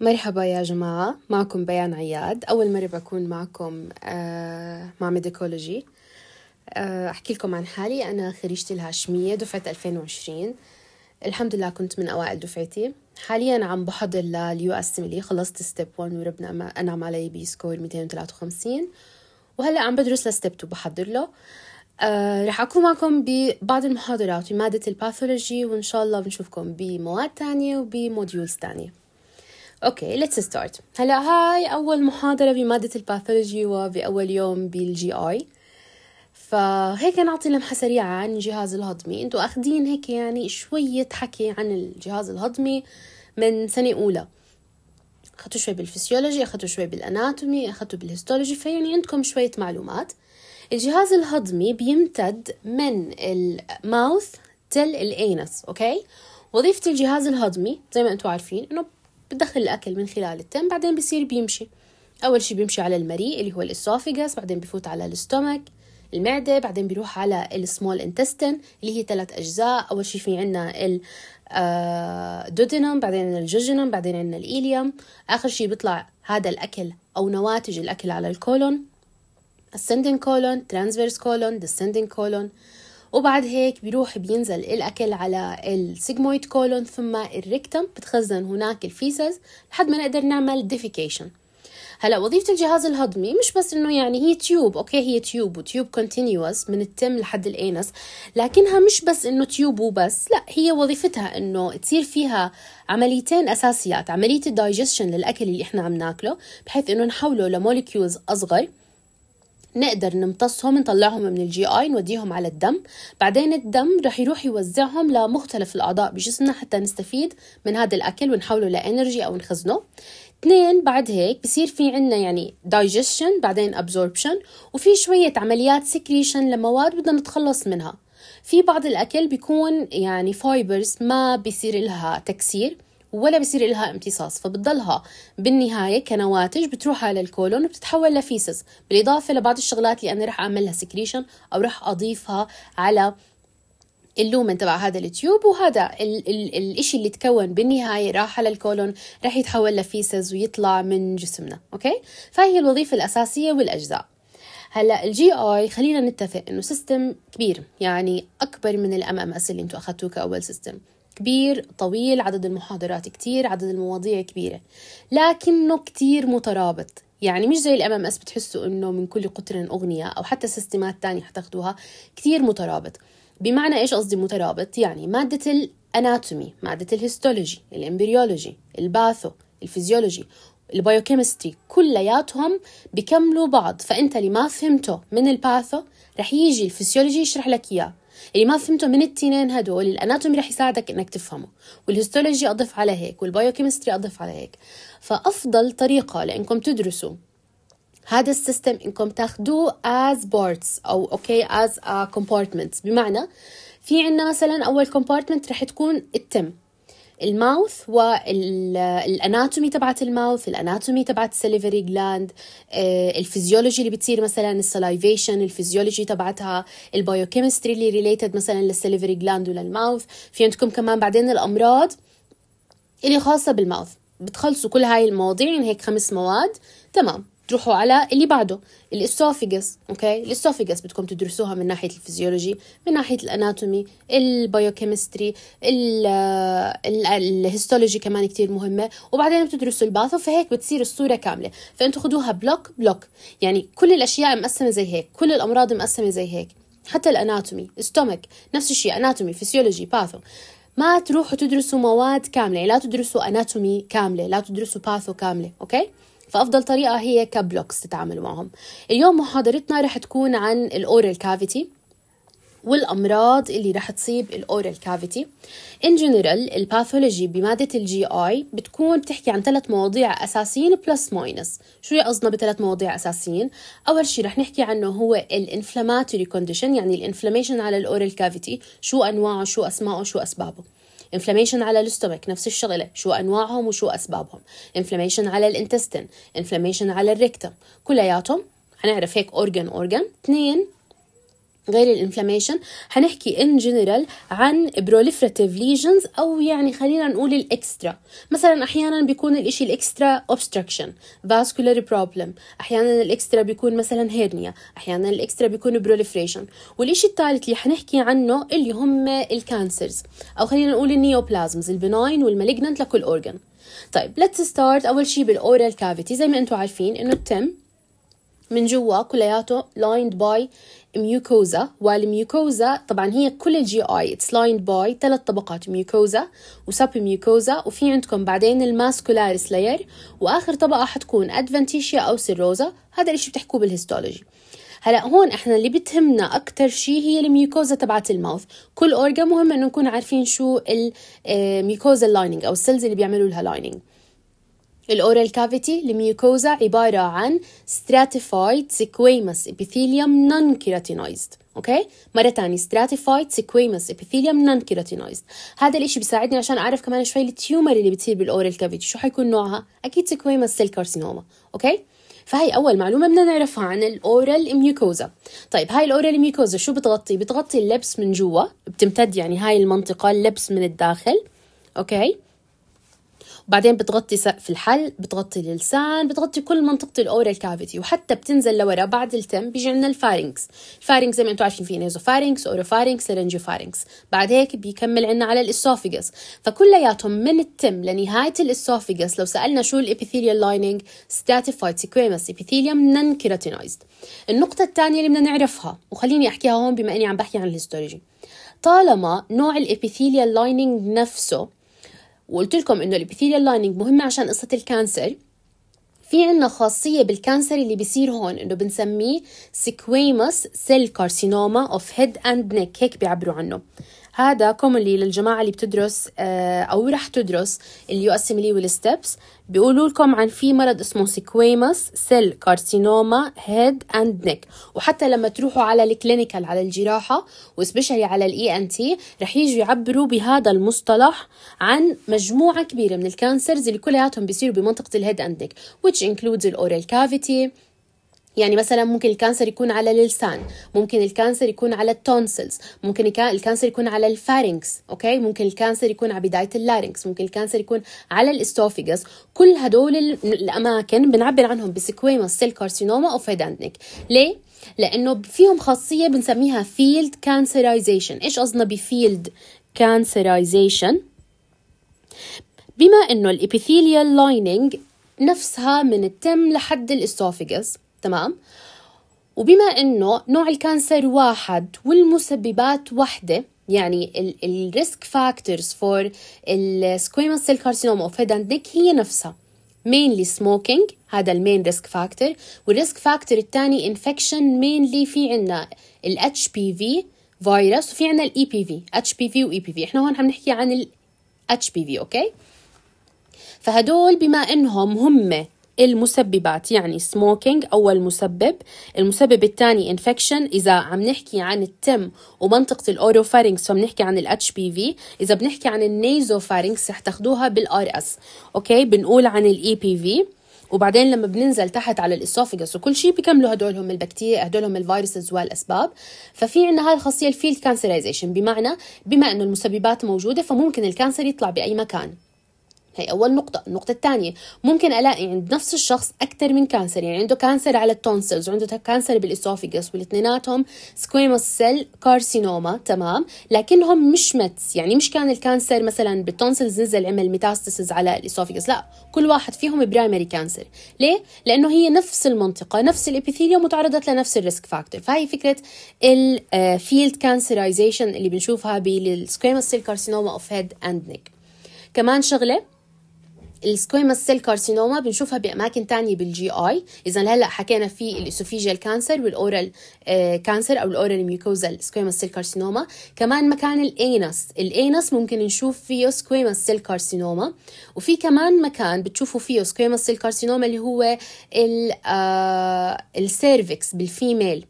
مرحبا يا جماعة معكم بيان عياد أول مرة بكون معكم آه، مع ميديكولوجي آه، أحكي لكم عن حالي أنا خريجتي الهاشمية دفعة 2020 الحمد لله كنت من أوائل دفعتي حاليا عم بحضر لليو اسملي خلصت ستيب 1 وربنا أنعم علي بسكور 253 وهلأ عم بدرس لستيب 2 بحضر له آه رح أكون معكم ببعض المحاضرات في ماده الباثولوجي وإن شاء الله بنشوفكم بمواد تانية وبموديولز تانية اوكي ليتس ستارت هلا هاي اول محاضره بماده الباثولوجي وباول يوم بالجي اي فهيك نعطي لمحة سريعة عن الجهاز الهضمي انتوا اخدين هيك يعني شوية حكي عن الجهاز الهضمي من سنة أولى أخذتوا شوي بالفسيولوجي أخذتوا شوي بالأناتومي أخذتوا بالهيستولوجي فيعني عندكم شوية معلومات الجهاز الهضمي بيمتد من الماوث تل الانس اوكي وظيفة الجهاز الهضمي زي ما انتم عارفين انه بتدخل الأكل من خلال التم بعدين بصير بيمشي أول شي بيمشي على المريء اللي هو الإسوفيجاس بعدين بفوت على الستومك المعدة بعدين بيروح على السمول انتستين اللي هي ثلاث أجزاء أول شي في عنا ال دودينم آه، بعدين الجوجينم بعدين عندنا الإيليوم آخر شي بيطلع هذا الأكل أو نواتج الأكل على الكولون ascending colon transverse colon descending colon وبعد هيك بيروح بينزل الأكل على السيجمويد كولون ثم الريكتم بتخزن هناك الفيسز لحد ما نقدر نعمل ديفيكيشن هلا وظيفة الجهاز الهضمي مش بس انه يعني هي تيوب اوكي هي تيوب وتيوب كونتينيوس من التم لحد الانس لكنها مش بس انه تيوب وبس لا هي وظيفتها انه تصير فيها عمليتين اساسيات عملية الدايجستشن للاكل اللي احنا عم ناكله بحيث انه نحوله لموليكيولز اصغر نقدر نمتصهم نطلعهم من الجي اي نوديهم على الدم بعدين الدم رح يروح يوزعهم لمختلف الاعضاء بجسمنا حتى نستفيد من هذا الاكل ونحوله لانرجي او نخزنه اثنين بعد هيك بصير في عنا يعني digestion بعدين absorption وفي شوية عمليات secretion لمواد بدنا نتخلص منها في بعض الأكل بيكون يعني فايبرز ما بيصير لها تكسير ولا بصير لها امتصاص فبتضلها بالنهايه كنواتج بتروح على الكولون وبتتحول لفيسز بالاضافه لبعض الشغلات اللي انا رح اعملها سكريشن او رح اضيفها على اللومن تبع هذا التيوب وهذا ال ال الاشي اللي تكون بالنهايه راح على الكولون راح يتحول لفيسز ويطلع من جسمنا اوكي فهي الوظيفه الاساسيه والاجزاء هلا الجي اي خلينا نتفق انه سيستم كبير يعني اكبر من الام ام اس اللي انتم اخذتوه كاول سيستم كبير طويل عدد المحاضرات كتير عدد المواضيع كبيرة لكنه كتير مترابط يعني مش زي الام ام اس بتحسوا انه من كل قطر اغنيه او حتى سيستمات تانية حتاخدوها كتير مترابط بمعنى ايش قصدي مترابط يعني ماده الاناتومي ماده الهيستولوجي الامبريولوجي الباثو الفيزيولوجي البايوكيمستري كلياتهم بكملوا بعض فانت اللي ما فهمته من الباثو رح يجي الفسيولوجي يشرح لك اياه اللي ما فهمته من التنين هدول الاناتومي رح يساعدك انك تفهمه والهيستولوجي اضف على هيك والبايوكيمستري اضف على هيك فافضل طريقه لانكم تدرسوا هذا السيستم انكم تاخذوه as بارتس او اوكي okay, as compartments بمعنى في عندنا مثلا اول compartment رح تكون التم الماوث والاناتومي تبعت الماوث الاناتومي تبعت السليفري آه، جلاند الفيزيولوجي اللي بتصير مثلا السلايفيشن الفيزيولوجي تبعتها البايوكيمستري اللي ريليتد مثلا للسليفري جلاند وللماوث في عندكم كمان بعدين الامراض اللي خاصه بالماوث بتخلصوا كل هاي المواضيع يعني هيك خمس مواد تمام تروحوا على اللي بعده الاسوفيجس اوكي الاسوفيجس بدكم تدرسوها من ناحيه الفيزيولوجي من ناحيه الاناتومي البايوكيمستري الهيستولوجي كمان كتير مهمه وبعدين بتدرسوا الباثو فهيك بتصير الصوره كامله فانتوا خدوها بلوك بلوك يعني كل الاشياء مقسمه زي هيك كل الامراض مقسمه زي هيك حتى الاناتومي استومك نفس الشيء اناتومي فيزيولوجي باثو ما تروحوا تدرسوا مواد كامله لا تدرسوا اناتومي كامله لا تدرسوا باثو كامله اوكي فافضل طريقه هي كبلوكس تتعامل معهم اليوم محاضرتنا رح تكون عن الاورال كافيتي والامراض اللي رح تصيب الاورال كافيتي ان جنرال الباثولوجي بماده الجي اي بتكون بتحكي عن ثلاث مواضيع اساسيين بلس ماينس شو قصدنا بثلاث مواضيع اساسيين اول شيء رح نحكي عنه هو الانفلاماتوري كونديشن يعني الانفلاميشن على الاورال كافيتي شو انواعه شو أسماءه شو اسبابه انفلاميشن على الاستومك نفس الشغله شو انواعهم وشو اسبابهم انفلاميشن على الانتستين انفلاميشن على الريكتم كلياتهم هنعرف هيك اورجن اورجن اثنين غير الانفلاميشن حنحكي ان جنرال عن بروليفراتيف ليجنز او يعني خلينا نقول الاكسترا مثلا احيانا بيكون الاشي الاكسترا اوبستراكشن فاسكولار بروبلم احيانا الاكسترا بيكون مثلا هيرنيا احيانا الاكسترا بيكون بروليفريشن والاشي الثالث اللي حنحكي عنه اللي هم الكانسرز او خلينا نقول النيوبلازمز البناين والمالجنانت لكل اورجن طيب ليتس ستارت اول شيء بالاورال كافيتي زي ما انتم عارفين انه التم من جوا كلياته لايند باي ميوكوزا والميوكوزا طبعا هي كل الجي اي اتس لايند باي ثلاث طبقات ميوكوزا وسب ميوكوزا وفي عندكم بعدين الماسكولاريس لاير واخر طبقه حتكون ادفنتيشيا او سيروزا هذا الشيء بتحكوه بالهيستولوجي هلا هون احنا اللي بتهمنا اكثر شيء هي الميوكوزا تبعت الماوث كل اورجا مهم انه نكون عارفين شو الميوكوزا آه، لايننج او السيلز اللي بيعملوا لها لايننج الأورال كافيتي الميوكوزا عبارة عن stratified sequamous epithelium non-keratinized اوكي مره تانية stratified sequamous epithelium non keratinized هذا الاشي بيساعدني عشان اعرف كمان شوي التيومر اللي بتصير بالاورال كافيتي شو حيكون نوعها اكيد sequamous cell carcinoma اوكي فهي اول معلومه بدنا نعرفها عن الاورال ميوكوزا طيب هاي الاورال ميوكوزا شو بتغطي بتغطي اللبس من جوا بتمتد يعني هاي المنطقه اللبس من الداخل اوكي وبعدين بتغطي سقف الحل بتغطي اللسان بتغطي كل منطقة الأورال كافيتي وحتى بتنزل لورا بعد التم بيجي عندنا الفارنكس الفارنكس زي ما انتم عارفين في فارينكس لرنجو فارينكس بعد هيك بيكمل عندنا على الإسوفيجس فكلياتهم من التم لنهاية الإسوفيجس لو سألنا شو الإبيثيليال لايننج ستاتيفايد سيكويمس إبيثيليوم نن كيراتينايزد النقطة الثانية اللي بدنا نعرفها وخليني أحكيها هون بما إني عم بحكي عن الهيستولوجي طالما نوع الابيثيليال لايننج نفسه وقلت لكم انه الابيثيليال لايننج مهمه عشان قصه الكانسر في عنا خاصية بالكانسر اللي بيصير هون انه بنسميه سكويموس سيل كارسينوما اوف هيد اند نيك هيك بيعبروا عنه هذا كومنلي للجماعة اللي بتدرس آه، او رح تدرس اليو اس والستبس بيقولوا لكم عن في مرض اسمه سكويموس سيل كارسينوما هيد اند نيك وحتى لما تروحوا على الكلينيكال على الجراحه وسبيشالي على الاي ان e تي رح يجوا يعبروا بهذا المصطلح عن مجموعه كبيره من الكانسرز اللي كلياتهم بيصيروا بمنطقه الهيد اند نيك which includes الاورال كافيتي يعني مثلا ممكن الكانسر يكون على اللسان ممكن الكانسر يكون على التونسلز ممكن الكانسر يكون على الفارنكس اوكي ممكن الكانسر يكون على بدايه اللارنكس ممكن الكانسر يكون على الاستوفيجس كل هدول الاماكن بنعبر عنهم بسكويما سيل كارسينوما اوف هيد ليه لانه فيهم خاصيه بنسميها فيلد كانسرايزيشن ايش قصدنا بفيلد كانسرايزيشن بما انه الابيثيليال لايننج نفسها من التم لحد الاستوفيجس تمام وبما انه نوع الكانسر واحد والمسببات واحده يعني الريسك فاكتورز فور السكويمال سيل كارسينوما اوف هيد اند نيك هي نفسها mainly smoking هذا المين ريسك فاكتور والريسك فاكتور الثاني انفكشن mainly في عنا ال HPV فيروس وفي عنا ال EPV HPV و EPV احنا هون عم نحكي عن ال HPV اوكي فهدول بما انهم هم المسببات يعني سموكينج أول مسبب المسبب الثاني انفكشن إذا عم نحكي عن التم ومنطقة الأوروفارينكس فبنحكي عن الاتش بي في إذا بنحكي عن النيزوفارينكس رح تاخدوها بالار اس أوكي بنقول عن الاي بي e في وبعدين لما بننزل تحت على الاسوفيجس وكل شيء بكملوا هدول هم البكتيريا هدول هم الفيروسز والاسباب ففي عندنا هاي الخاصيه الفيلد كانسرايزيشن بمعنى بما انه المسببات موجوده فممكن الكانسر يطلع باي مكان هي أول نقطة النقطة الثانية ممكن ألاقي عند نفس الشخص أكثر من كانسر يعني عنده كانسر على التونسلز وعنده كانسر بالإسوفيجس والاثنيناتهم سكويموس سيل كارسينوما تمام لكنهم مش متس، يعني مش كان الكانسر مثلا بالتونسلز نزل عمل ميتاستسز على الإسوفيجس لا كل واحد فيهم برايمري كانسر ليه؟ لأنه هي نفس المنطقة نفس الإبيثيليوم وتعرضت لنفس الريسك فاكتور فهي فكرة الفيلد كانسرايزيشن آه، اللي بنشوفها بالسكويموس سيل كارسينوما أوف هيد أند نيك كمان شغلة السكويموس سيل كارسينوما بنشوفها باماكن تانية بالجي اي اذا هلا حكينا في الاسوفيجيال كانسر والاورال آه، كانسر او الاورال ميوكوزال سكويموس سيل كارسينوما كمان مكان الانس الانس ممكن نشوف فيه سكويموس سيل كارسينوما وفي كمان مكان بتشوفوا فيه سكويموس سيل كارسينوما اللي هو السيرفكس آه، بالفيميل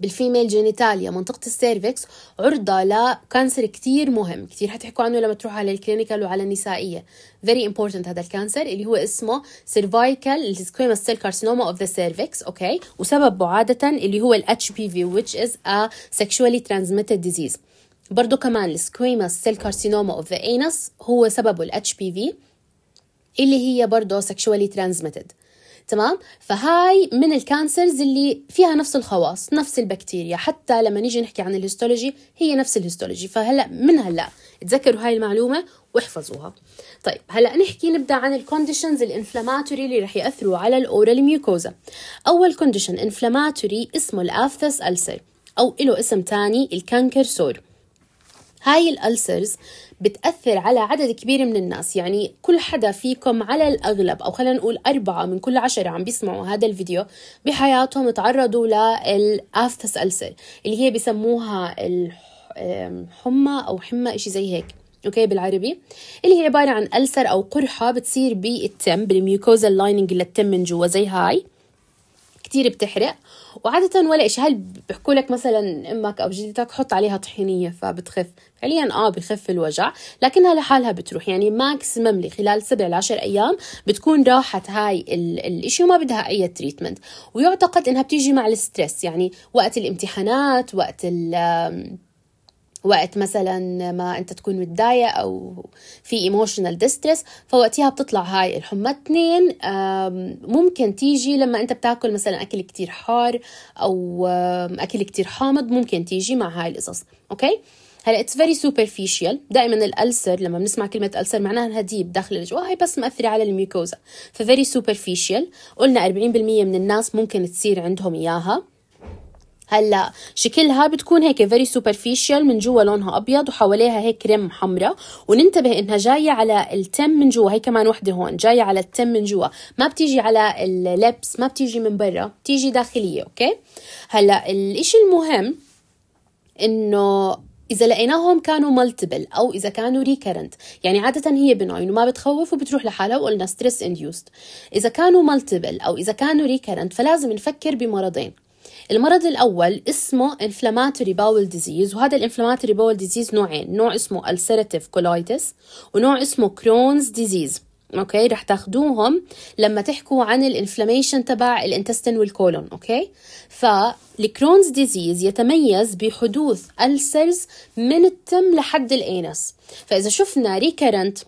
بالفيميل جينيتاليا منطقة السيرفكس عرضة لكانسر كتير مهم كتير حتحكوا عنه لما تروحوا على الكلينيكال وعلى النسائية very important هذا الكانسر اللي هو اسمه cervical squamous cell carcinoma of the cervix اوكي okay. وسببه عادة اللي هو ال HPV which is a sexually transmitted disease برضه كمان السكويمس سيل كارسينوما اوف ذا انس هو سببه الاتش بي في اللي هي برضه sexually ترانزميتد تمام فهاي من الكانسرز اللي فيها نفس الخواص نفس البكتيريا حتى لما نيجي نحكي عن الهيستولوجي هي نفس الهيستولوجي فهلا من هلا تذكروا هاي المعلومه واحفظوها طيب هلا نحكي نبدا عن الكونديشنز الانفلاماتوري اللي رح ياثروا على الاورال ميوكوزا اول كونديشن انفلاماتوري اسمه الافثس ألسر او له اسم تاني الكانكر سور هاي الألسرز بتأثر على عدد كبير من الناس يعني كل حدا فيكم على الأغلب أو خلينا نقول أربعة من كل عشرة عم بيسمعوا هذا الفيديو بحياتهم تعرضوا للأفتس ألسر اللي هي بسموها الحمى أو حمى إشي زي هيك اوكي بالعربي اللي هي عباره عن السر او قرحه بتصير بالتم بالميوكوزا لايننج للتم من جوا زي هاي كتير بتحرق وعادة ولا إشي هل بحكوا لك مثلا أمك أو جدتك حط عليها طحينية فبتخف فعليا آه بخف الوجع لكنها لحالها بتروح يعني ماكسيمم خلال سبع لعشر أيام بتكون راحت هاي الإشي وما بدها أي تريتمنت ويعتقد إنها بتيجي مع الستريس يعني وقت الامتحانات وقت ال وقت مثلا ما انت تكون متضايق او في ايموشنال ديستريس فوقتها بتطلع هاي الحمى اثنين ممكن تيجي لما انت بتاكل مثلا اكل كتير حار او اكل كتير حامض ممكن تيجي مع هاي القصص اوكي هلا اتس فيري سوبرفيشال دائما الالسر لما بنسمع كلمه السر معناها انها ديب داخل الجوا هي بس مأثره على الميوكوزا ففيري سوبرفيشال قلنا 40% من الناس ممكن تصير عندهم اياها هلا شكلها بتكون هيك فيري سوبرفيشال من جوا لونها ابيض وحواليها هيك كريم حمراء وننتبه انها جايه على التم من جوا هي كمان وحده هون جايه على التم من جوا ما بتيجي على اللبس ما بتيجي من برا بتيجي داخليه اوكي هلا الاشي المهم انه إذا لقيناهم كانوا مالتيبل أو إذا كانوا ريكرنت يعني عادة هي بناين وما بتخوف وبتروح لحالها وقلنا ستريس انديوست إذا كانوا مالتيبل أو إذا كانوا ريكرنت فلازم نفكر بمرضين المرض الأول اسمه inflammatory bowel disease وهذا الانفلاماتوري bowel disease نوعين نوع اسمه ulcerative colitis ونوع اسمه Crohn's disease اوكي رح تاخدوهم لما تحكوا عن الانفلاميشن تبع الانتستين والكولون اوكي فالكرونز ديزيز يتميز بحدوث ألسرز من التم لحد الانس فاذا شفنا ريكرنت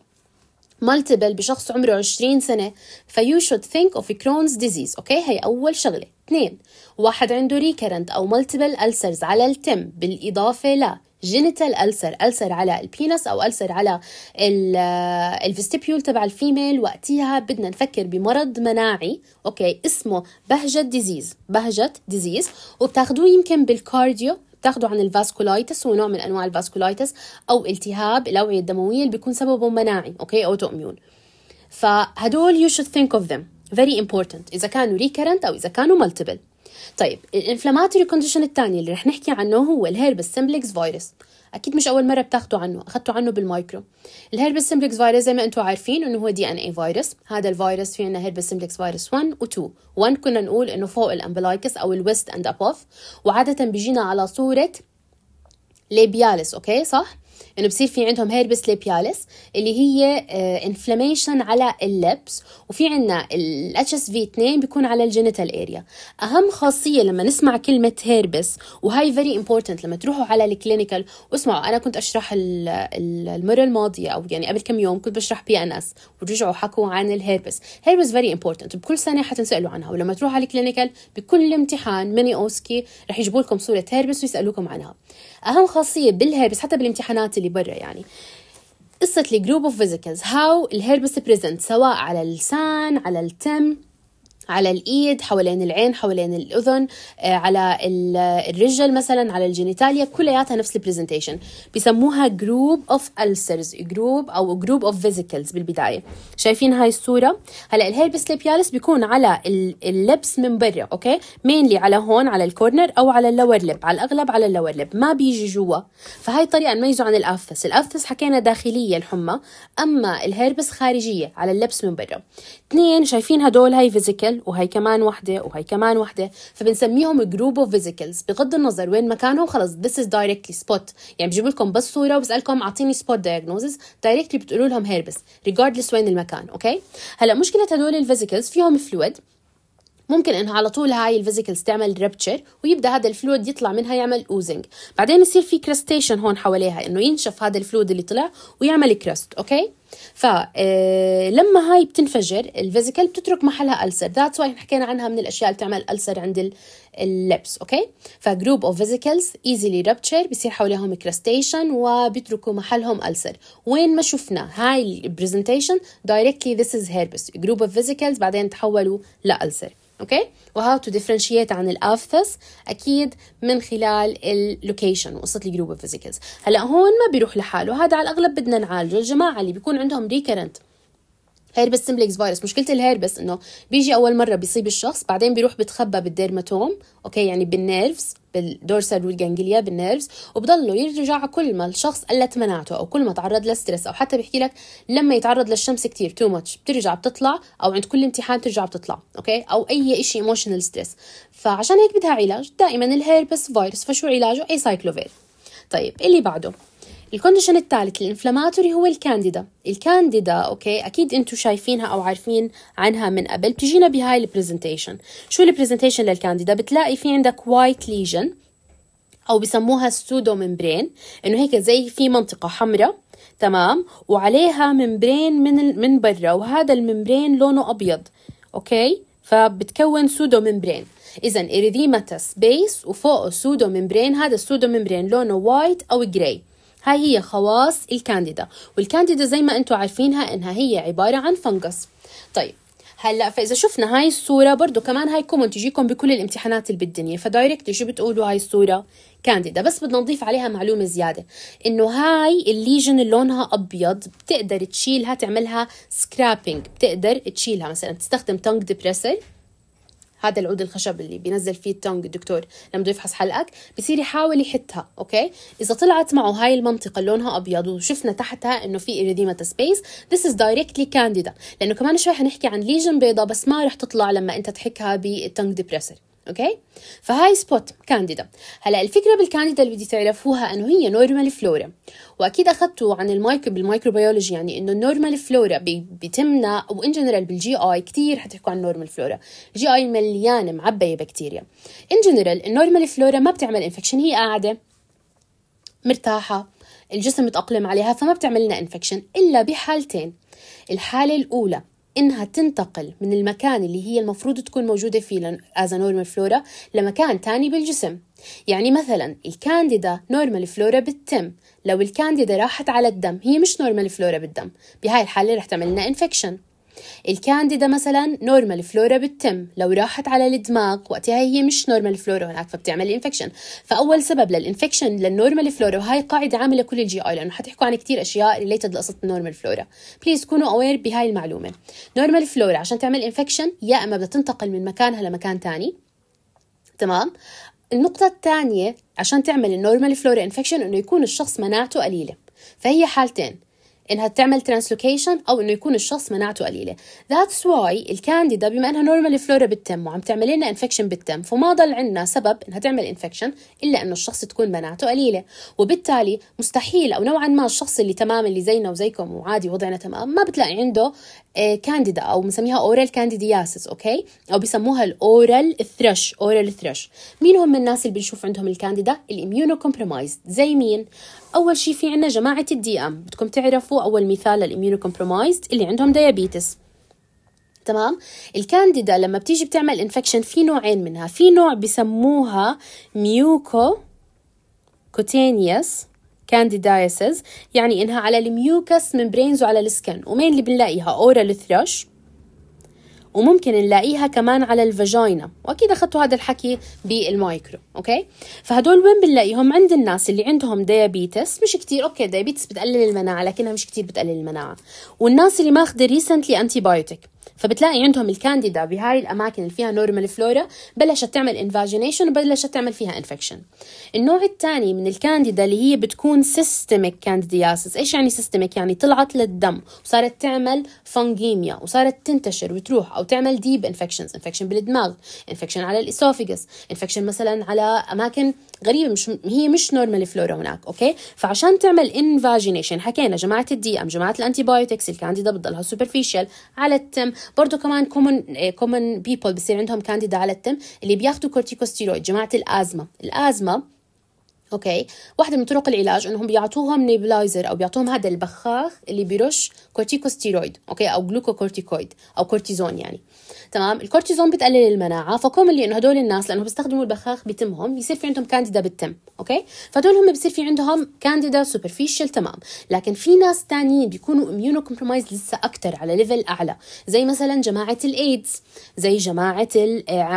مالتيبل بشخص عمره 20 سنه فيو شود ثينك اوف كرونز ديزيز اوكي هي اول شغله اثنين واحد عنده ريكرنت أو مالتيبل ألسرز على التم بالإضافة ل جينيتال ألسر ألسر على البينس أو ألسر على الفيستيبيول آه، تبع الفيميل وقتها بدنا نفكر بمرض مناعي أوكي اسمه بهجة ديزيز بهجة ديزيز وبتاخذوه يمكن بالكارديو بتاخده عن الفاسكولايتس نوع من انواع الفاسكولايتس او التهاب الاوعيه الدمويه اللي بيكون سببه مناعي اوكي اوتو اميون فهدول يو شود ثينك اوف ذيم very important إذا كانوا recurrent أو إذا كانوا multiple طيب الانفلاماتوري كونديشن الثاني اللي رح نحكي عنه هو الهيربس سمبلكس فيروس اكيد مش اول مره بتاخدوا عنه اخذتوا عنه بالمايكرو الهيربس سمبلكس فيروس زي ما انتم عارفين انه هو دي ان اي فيروس هذا الفيروس في عندنا هيربس سمبلكس فيروس 1 و2 1 كنا نقول انه فوق الامبلايكس او الويست اند ابوف وعاده بيجينا على صوره ليبيالس اوكي صح انه بصير في عندهم هيربس ليبياليس اللي هي انفلاميشن آه، على اللبس وفي عندنا الاتش اس في 2 بيكون على الجينيتال اريا اهم خاصيه لما نسمع كلمه هيربس وهاي فيري امبورتنت لما تروحوا على الكلينيكال واسمعوا انا كنت اشرح المره الماضيه او يعني قبل كم يوم كنت بشرح بي ان اس ورجعوا حكوا عن الهيربس هيربس فيري امبورتنت بكل سنه حتنسالوا عنها ولما تروحوا على الكلينيكال بكل امتحان ميني اوسكي رح يجيبوا لكم صوره هيربس ويسالوكم عنها اهم خاصيه بالهيربس حتى بالامتحانات اللي اللي برا يعني قصة الجروب اوف فيزيكلز هاو الهيربس بريزنت سواء على اللسان على التم على الايد حوالين العين حوالين الاذن آه، على الرجل مثلا على الجينيتاليا كلياتها نفس البرزنتيشن بسموها جروب اوف السرز جروب او جروب اوف فيزيكلز بالبدايه شايفين هاي الصوره هلا الهيربس ليبيالس بيكون على اللبس من برا اوكي مينلي على هون على الكورنر او على اللور لب على الاغلب على اللور لب ما بيجي جوا فهاي الطريقه نميزه عن الافثس الافثس حكينا داخليه الحمى اما الهيربس خارجيه على اللبس من برا اثنين شايفين هدول هاي فيزيكل فيزيكل وهي كمان وحده وهي كمان وحده فبنسميهم جروب اوف فيزيكلز بغض النظر وين مكانهم خلص ذس از دايركتلي سبوت يعني بجيب لكم بس صوره وبسالكم اعطيني سبوت دايجنوزز دايركتلي بتقولوا لهم هيربس ريجاردلس وين المكان اوكي هلا مشكله هدول الفيزيكلز فيهم فلويد ممكن انه على طول هاي الفيزيكلز تعمل ريبتشر ويبدا هذا الفلويد يطلع منها يعمل اوزنج بعدين يصير في كريستيشن هون حواليها انه ينشف هذا الفلويد اللي طلع ويعمل كريست اوكي فلما آه، هاي بتنفجر الفيزيكل بتترك محلها ألسر ذاتس واي حكينا عنها من الأشياء اللي بتعمل ألسر عند اللبس أوكي فجروب أوف فيزيكلز ايزيلي رابتشر بصير حواليهم كريستيشن وبيتركوا محلهم ألسر وين ما شفنا هاي البرزنتيشن دايركتلي ذس از هيربس جروب أوف فيزيكلز بعدين تحولوا لألسر اوكي وهاو تو ديفرنشيت عن الافثس اكيد من خلال اللوكيشن وقصه الجروب فيزيكلز هلا هون ما بيروح لحاله هذا على الاغلب بدنا نعالجه الجماعه اللي بيكون عندهم ريكرنت هيربس سمبلكس فيروس مشكله الهيربس انه بيجي اول مره بيصيب الشخص بعدين بيروح بتخبى بالديرماتوم اوكي يعني بالنيرفز بالدورسال روت جانجليا بالنيرفز وبضله يرجع كل ما الشخص قلت مناعته او كل ما تعرض لستريس او حتى بيحكي لك لما يتعرض للشمس كتير تو ماتش بترجع بتطلع او عند كل امتحان بترجع بتطلع اوكي او اي شيء ايموشنال ستريس فعشان هيك بدها علاج دائما الهيربس فيروس فشو علاجه اي سايكلوفير طيب اللي بعده الكونديشن الثالث الانفلاماتوري هو الكانديدا الكانديدا اوكي اكيد انتم شايفينها او عارفين عنها من قبل بتجينا بهاي البرزنتيشن شو البرزنتيشن للكانديدا بتلاقي في عندك وايت ليجن او بسموها السودو ممبرين انه هيك زي في منطقه حمراء تمام وعليها ممبرين من من برا وهذا الممبرين لونه ابيض اوكي فبتكون سودو ممبرين اذا اريديماتس بيس وفوقه سودو ممبرين هذا السودو ممبرين لونه وايت او جراي هاي هي خواص الكانديدا والكانديدا زي ما انتم عارفينها انها هي عبارة عن فنجس طيب هلا فاذا شفنا هاي الصوره برضو كمان هاي كومن تجيكم بكل الامتحانات اللي بالدنيا فدايركت شو بتقولوا هاي الصوره كانديدا بس بدنا نضيف عليها معلومه زياده انه هاي الليجن اللي لونها ابيض بتقدر تشيلها تعملها سكرابينج بتقدر تشيلها مثلا تستخدم تونج ديبريسر هذا العود الخشب اللي بينزل فيه التونج الدكتور لما بده يفحص حلقك بصير يحاول يحتها اوكي اذا طلعت معه هاي المنطقه لونها ابيض وشفنا تحتها انه في اريديما سبيس ذس از دايركتلي كانديدا لانه كمان شوي حنحكي عن ليجن بيضاء بس ما رح تطلع لما انت تحكها بالتونج ديبريسر اوكي فهاي سبوت كانديدا هلا الفكره بالكانديدا اللي بدي تعرفوها انه هي نورمال فلورا واكيد اخذتوا عن المايكرو بالمايكروبيولوجي يعني انه النورمال فلورا بتمنا وان جنرال بالجي اي كثير حتحكوا عن نورمال فلورا جي اي مليانه معبيه بكتيريا ان جنرال النورمال فلورا ما بتعمل انفكشن هي قاعده مرتاحه الجسم متأقلم عليها فما بتعمل لنا انفكشن الا بحالتين الحاله الاولى انها تنتقل من المكان اللي هي المفروض تكون موجوده فيه از نورمال فلورا لمكان تاني بالجسم يعني مثلا الكانديدا نورمال فلورا بالتم لو الكانديدا راحت على الدم هي مش نورمال فلورا بالدم بهاي الحاله رح تعمل لنا انفكشن الكانديدا مثلا نورمال فلورا بالتم لو راحت على الدماغ وقتها هي مش نورمال فلورا هناك فبتعمل انفكشن فاول سبب للانفكشن للنورمال فلورا وهي قاعده عامله كل الجي اي لانه حتحكوا عن كثير اشياء ريليتد لقصه النورمال فلورا بليز كونوا اوير بهاي المعلومه نورمال فلورا عشان تعمل انفكشن يا اما بدها تنتقل من مكانها لمكان ثاني تمام النقطة الثانية عشان تعمل النورمال فلورا انفكشن انه يكون الشخص مناعته قليلة فهي حالتين انها تعمل ترانسلوكيشن او انه يكون الشخص مناعته قليله ذاتس واي الكانديدا بما انها نورمال فلورا بالتم وعم تعمل لنا انفكشن بالتم فما ضل عندنا سبب انها تعمل انفكشن الا انه الشخص تكون مناعته قليله وبالتالي مستحيل او نوعا ما الشخص اللي تمام اللي زينا وزيكم وعادي وضعنا تمام ما بتلاقي عنده آه، كانديدا او بنسميها اورال كانديدياسس اوكي او بسموها الاورال ثرش اورال ثرش مين هم الناس اللي بنشوف عندهم الكانديدا الاميونو كومبرومايز زي مين اول شيء في عندنا جماعه الدي ام بدكم تعرفوا اول مثال للاميونو كومبرومايزد اللي عندهم ديابيتس تمام الكانديدا لما بتيجي بتعمل انفكشن في نوعين منها في نوع بسموها ميوكو كوتينيوس كانديدايسز يعني انها على الميوكس ممبرينز وعلى السكن ومين اللي بنلاقيها اورال ثرش وممكن نلاقيها كمان على الفاجينا واكيد اخذتوا هذا الحكي بالمايكرو اوكي فهدول وين بنلاقيهم عند الناس اللي عندهم ديابيتس مش كتير اوكي ديابيتس بتقلل المناعه لكنها مش كتير بتقلل المناعه والناس اللي ماخذه ريسنتلي انتي بايوتيك فبتلاقي عندهم الكانديدا بهاي الاماكن اللي فيها نورمال فلورا بلشت تعمل انفاجينيشن وبلشت تعمل فيها انفكشن النوع الثاني من الكانديدا اللي هي بتكون سيستميك كانديدياسيس ايش يعني سيستميك يعني طلعت للدم وصارت تعمل فانجيميا وصارت تنتشر وتروح او تعمل ديب انفكشنز انفكشن بالدماغ انفكشن على الاسوفيجس انفكشن مثلا على اماكن غريبه مش هي مش نورمال فلورا هناك اوكي فعشان تعمل انفاجينيشن حكينا جماعه الدي ام جماعه الانتي بايوتكس الكانديدا بتضلها سوبرفيشال على التم برضه كمان كومن كومن بيبول بصير عندهم كانديدا على التم اللي بياخذوا كورتيكوستيرويد جماعه الازمه الازمه اوكي واحدة من طرق العلاج انهم بيعطوهم نيبلايزر او بيعطوهم هذا البخاخ اللي بيرش كورتيكوستيرويد اوكي او جلوكوكورتيكويد او كورتيزون يعني تمام الكورتيزون بتقلل المناعة اللي انه هدول الناس لانه بيستخدموا البخاخ بتمهم بيصير في عندهم كانديدا بالتم اوكي فدول هم بيصير في عندهم كانديدا سوبرفيشال تمام لكن في ناس تانيين بيكونوا اميونو كومبرومايز لسه اكثر على ليفل اعلى زي مثلا جماعة الايدز زي جماعة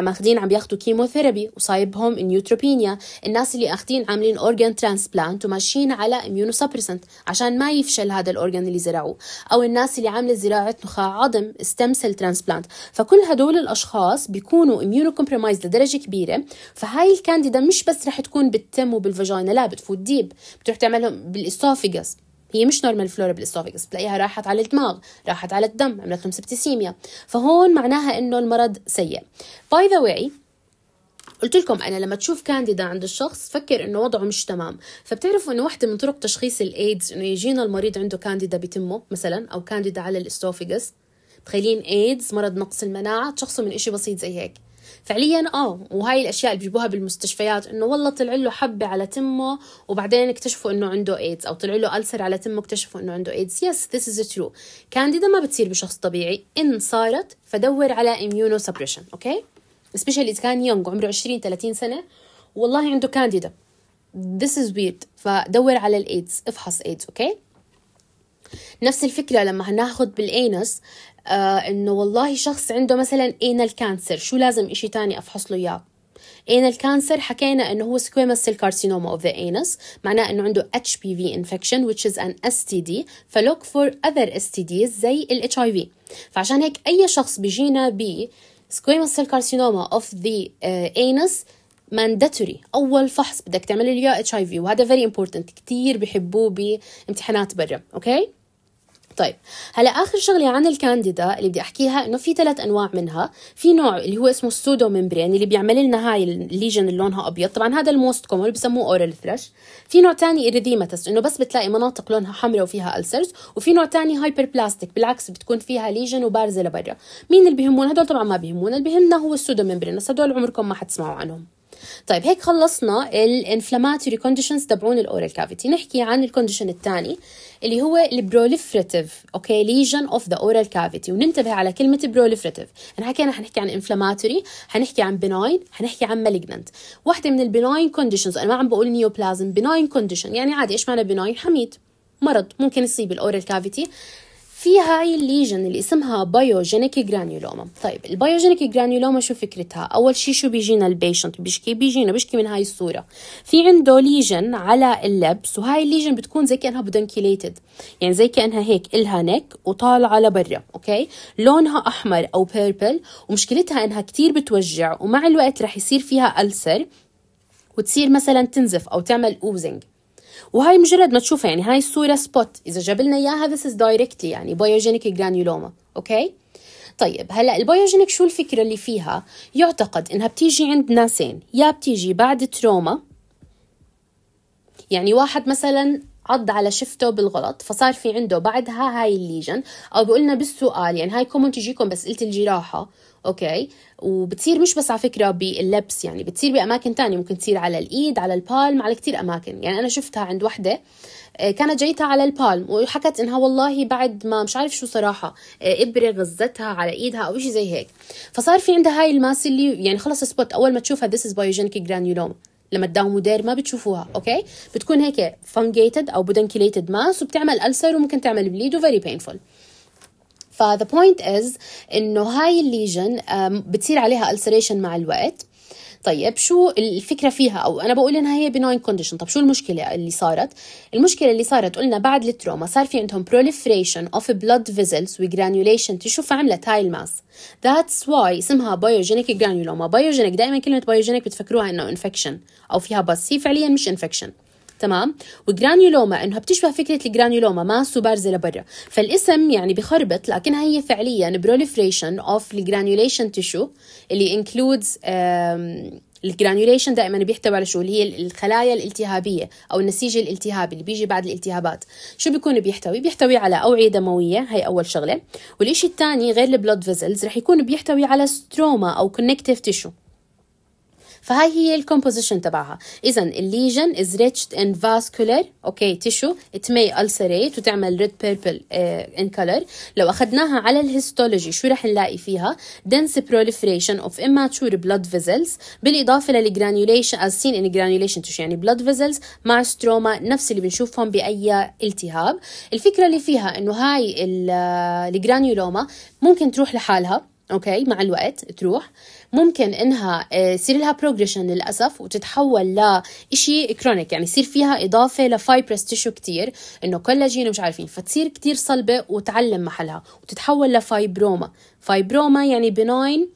ماخذين آه، عم ياخذوا كيموثيرابي وصايبهم النيوتروبينيا الناس اللي اخذين عم عاملين اورجان ترانسبلانت وماشيين على اميونو سبريسنت عشان ما يفشل هذا الاورجان اللي زرعوه او الناس اللي عامله زراعه نخاع عظم ستيم سيل ترانسبلانت فكل هدول الاشخاص بيكونوا اميونو كومبرومايز لدرجه كبيره فهاي الكانديدا مش بس رح تكون بالتم وبالفاجينا لا بتفوت ديب بتروح تعملهم بالاسوفيجاس هي مش نورمال فلورا بالاسوفيجس بتلاقيها راحت على الدماغ راحت على الدم عملت لهم سبتيسيميا فهون معناها انه المرض سيء باي ذا واي قلت لكم انا لما تشوف كانديدا عند الشخص فكر انه وضعه مش تمام فبتعرفوا انه واحده من طرق تشخيص الايدز انه يجينا المريض عنده كانديدا بتمه مثلا او كانديدا على الاستوفيجس تخيلين ايدز مرض نقص المناعه تشخصه من إشي بسيط زي هيك فعليا اه وهاي الاشياء اللي بيجيبوها بالمستشفيات انه والله طلع له حبه على تمه وبعدين اكتشفوا انه عنده ايدز او طلع له السر على تمه اكتشفوا انه عنده ايدز يس ذس از ترو كانديدا ما بتصير بشخص طبيعي ان صارت فدور على اميونو سبريشن اوكي سبيشالي اذا كان يونغ عمره 20 30 سنه والله عنده كانديدا this is weird فدور على الايدز افحص ايدز اوكي نفس الفكرة لما هناخد بالأنس آه إنه والله شخص عنده مثلا أنال كانسر شو لازم إشي تاني أفحص له إياه أنال كانسر حكينا إنه هو سكويمس cell أوف ذا the معناه إنه عنده اتش بي ويتش از which is an STD فلوك اس تي STDs زي ال HIV فعشان هيك أي شخص بيجينا ب بي squamous cell carcinoma of the uh, anus mandatory اول فحص بدك تعملي له اتش اي في وهذا فيري امبورتنت كثير بحبوه بامتحانات برا اوكي okay? طيب هلا اخر شغله عن الكانديدا اللي بدي احكيها انه في ثلاث انواع منها في نوع اللي هو اسمه السودو ممبرين اللي بيعمل لنا هاي الليجن اللي لونها ابيض طبعا هذا الموست كومون اللي بسموه اورال ثرش في نوع ثاني اريديماتس انه بس بتلاقي مناطق لونها حمراء وفيها السرز وفي نوع ثاني هايبر بلاستيك بالعكس بتكون فيها ليجن وبارزه لبرا مين اللي بيهمون هدول طبعا ما بيهمون اللي بيهمنا هو السودو ممبرين بس هدول عمركم ما حتسمعوا عنهم طيب هيك خلصنا الانفلاماتوري كونديشنز تبعون الاورال كافيتي نحكي عن الكونديشن الثاني اللي هو البروليفريتيف اوكي ليجن اوف ذا اورال كافيتي وننتبه على كلمه بروليفريتيف احنا حكينا حنحكي عن انفلاماتوري حنحكي عن بناين حنحكي عن مالجننت واحده من البناين كونديشنز انا ما عم بقول نيوبلازم بناين كونديشن يعني عادي ايش معنى بناين حميد مرض ممكن يصيب الاورال كافيتي في هاي الليجن اللي اسمها بايوجينيك جرانيولوما طيب البايوجينيك جرانيولوما شو فكرتها اول شيء شو بيجينا البيشنت بيشكي بيجينا بيشكي من هاي الصوره في عنده ليجن على اللبس وهاي الليجن بتكون زي كانها بدنكيليتد يعني زي كانها هيك الها نك وطالعه لبرا اوكي لونها احمر او بيربل ومشكلتها انها كتير بتوجع ومع الوقت رح يصير فيها ألسر وتصير مثلا تنزف او تعمل اوزنج وهاي مجرد ما تشوفها يعني هاي الصوره سبوت اذا جاب لنا اياها ذس از دايركتلي يعني بايوجينيك جرانيولوما اوكي طيب هلا البايوجينيك شو الفكره اللي فيها يعتقد انها بتيجي عند ناسين يا بتيجي بعد تروما يعني واحد مثلا عض على شفته بالغلط فصار في عنده بعدها هاي الليجن او بقولنا بالسؤال يعني هاي كومون تجيكم قلت الجراحه اوكي وبتصير مش بس على فكره باللبس يعني بتصير باماكن تانية ممكن تصير على الايد على البالم على كتير اماكن يعني انا شفتها عند وحده آه، كانت جايتها على البالم وحكت انها والله بعد ما مش عارف شو صراحه آه، ابره غزتها على ايدها او شيء زي هيك فصار في عندها هاي الماس اللي يعني خلص سبوت اول ما تشوفها ذس از بايوجينيك جرانيولوما لما تداوموا دير ما بتشوفوها اوكي بتكون هيك فانجيتد او بودنكيليتد ماس وبتعمل ألسر وممكن تعمل بليد وفيري بينفول فذا بوينت از انه هاي الليجن بتصير عليها ألسريشن مع الوقت طيب شو الفكره فيها او انا بقول انها هي بناين كونديشن طب شو المشكله اللي صارت المشكله اللي صارت قلنا بعد التروما صار في عندهم proliferation of blood vessels وجرانيوليشن تشوف فعملت هاي الماس ذاتس واي اسمها بايوجينيك جرانيولوما بايوجينيك دائما كلمه بايوجينيك بتفكروها انه انفكشن او فيها بس هي فعليا مش انفكشن تمام وجرانيولوما انها بتشبه فكره الجرانيولوما ماس وبارزه لبرا فالاسم يعني بخربط لكنها هي فعليا بروليفريشن اوف الجرانيوليشن تشو اللي انكلودز الجرانيوليشن دائما بيحتوي على شو اللي هي الخلايا الالتهابيه او النسيج الالتهابي اللي بيجي بعد الالتهابات شو بيكون بيحتوي بيحتوي على اوعيه دمويه هي اول شغله والشيء الثاني غير البلود فيزلز رح يكون بيحتوي على ستروما او كونكتيف تيشو فهاي هي الكومبوزيشن تبعها اذا الليجن از ريتشد ان فاسكولر اوكي تيشو ات ماي السريت وتعمل ريد بيربل ان كلر لو اخذناها على الهيستولوجي شو رح نلاقي فيها دنس بروليفريشن اوف اماتشور بلاد فيزلز بالاضافه للجرانيوليشن از سين ان جرانيوليشن تيشو يعني بلاد فيزلز مع ستروما نفس اللي بنشوفهم باي التهاب الفكره اللي فيها انه هاي الجرانيولوما آه، ممكن تروح لحالها اوكي مع الوقت تروح ممكن انها آه، يصير لها بروجريشن للاسف وتتحول لشيء كرونيك يعني يصير فيها اضافه لفايبرس تيشو كتير انه كولاجين ومش عارفين فتصير كتير صلبه وتعلم محلها وتتحول لفايبروما فايبروما يعني بناين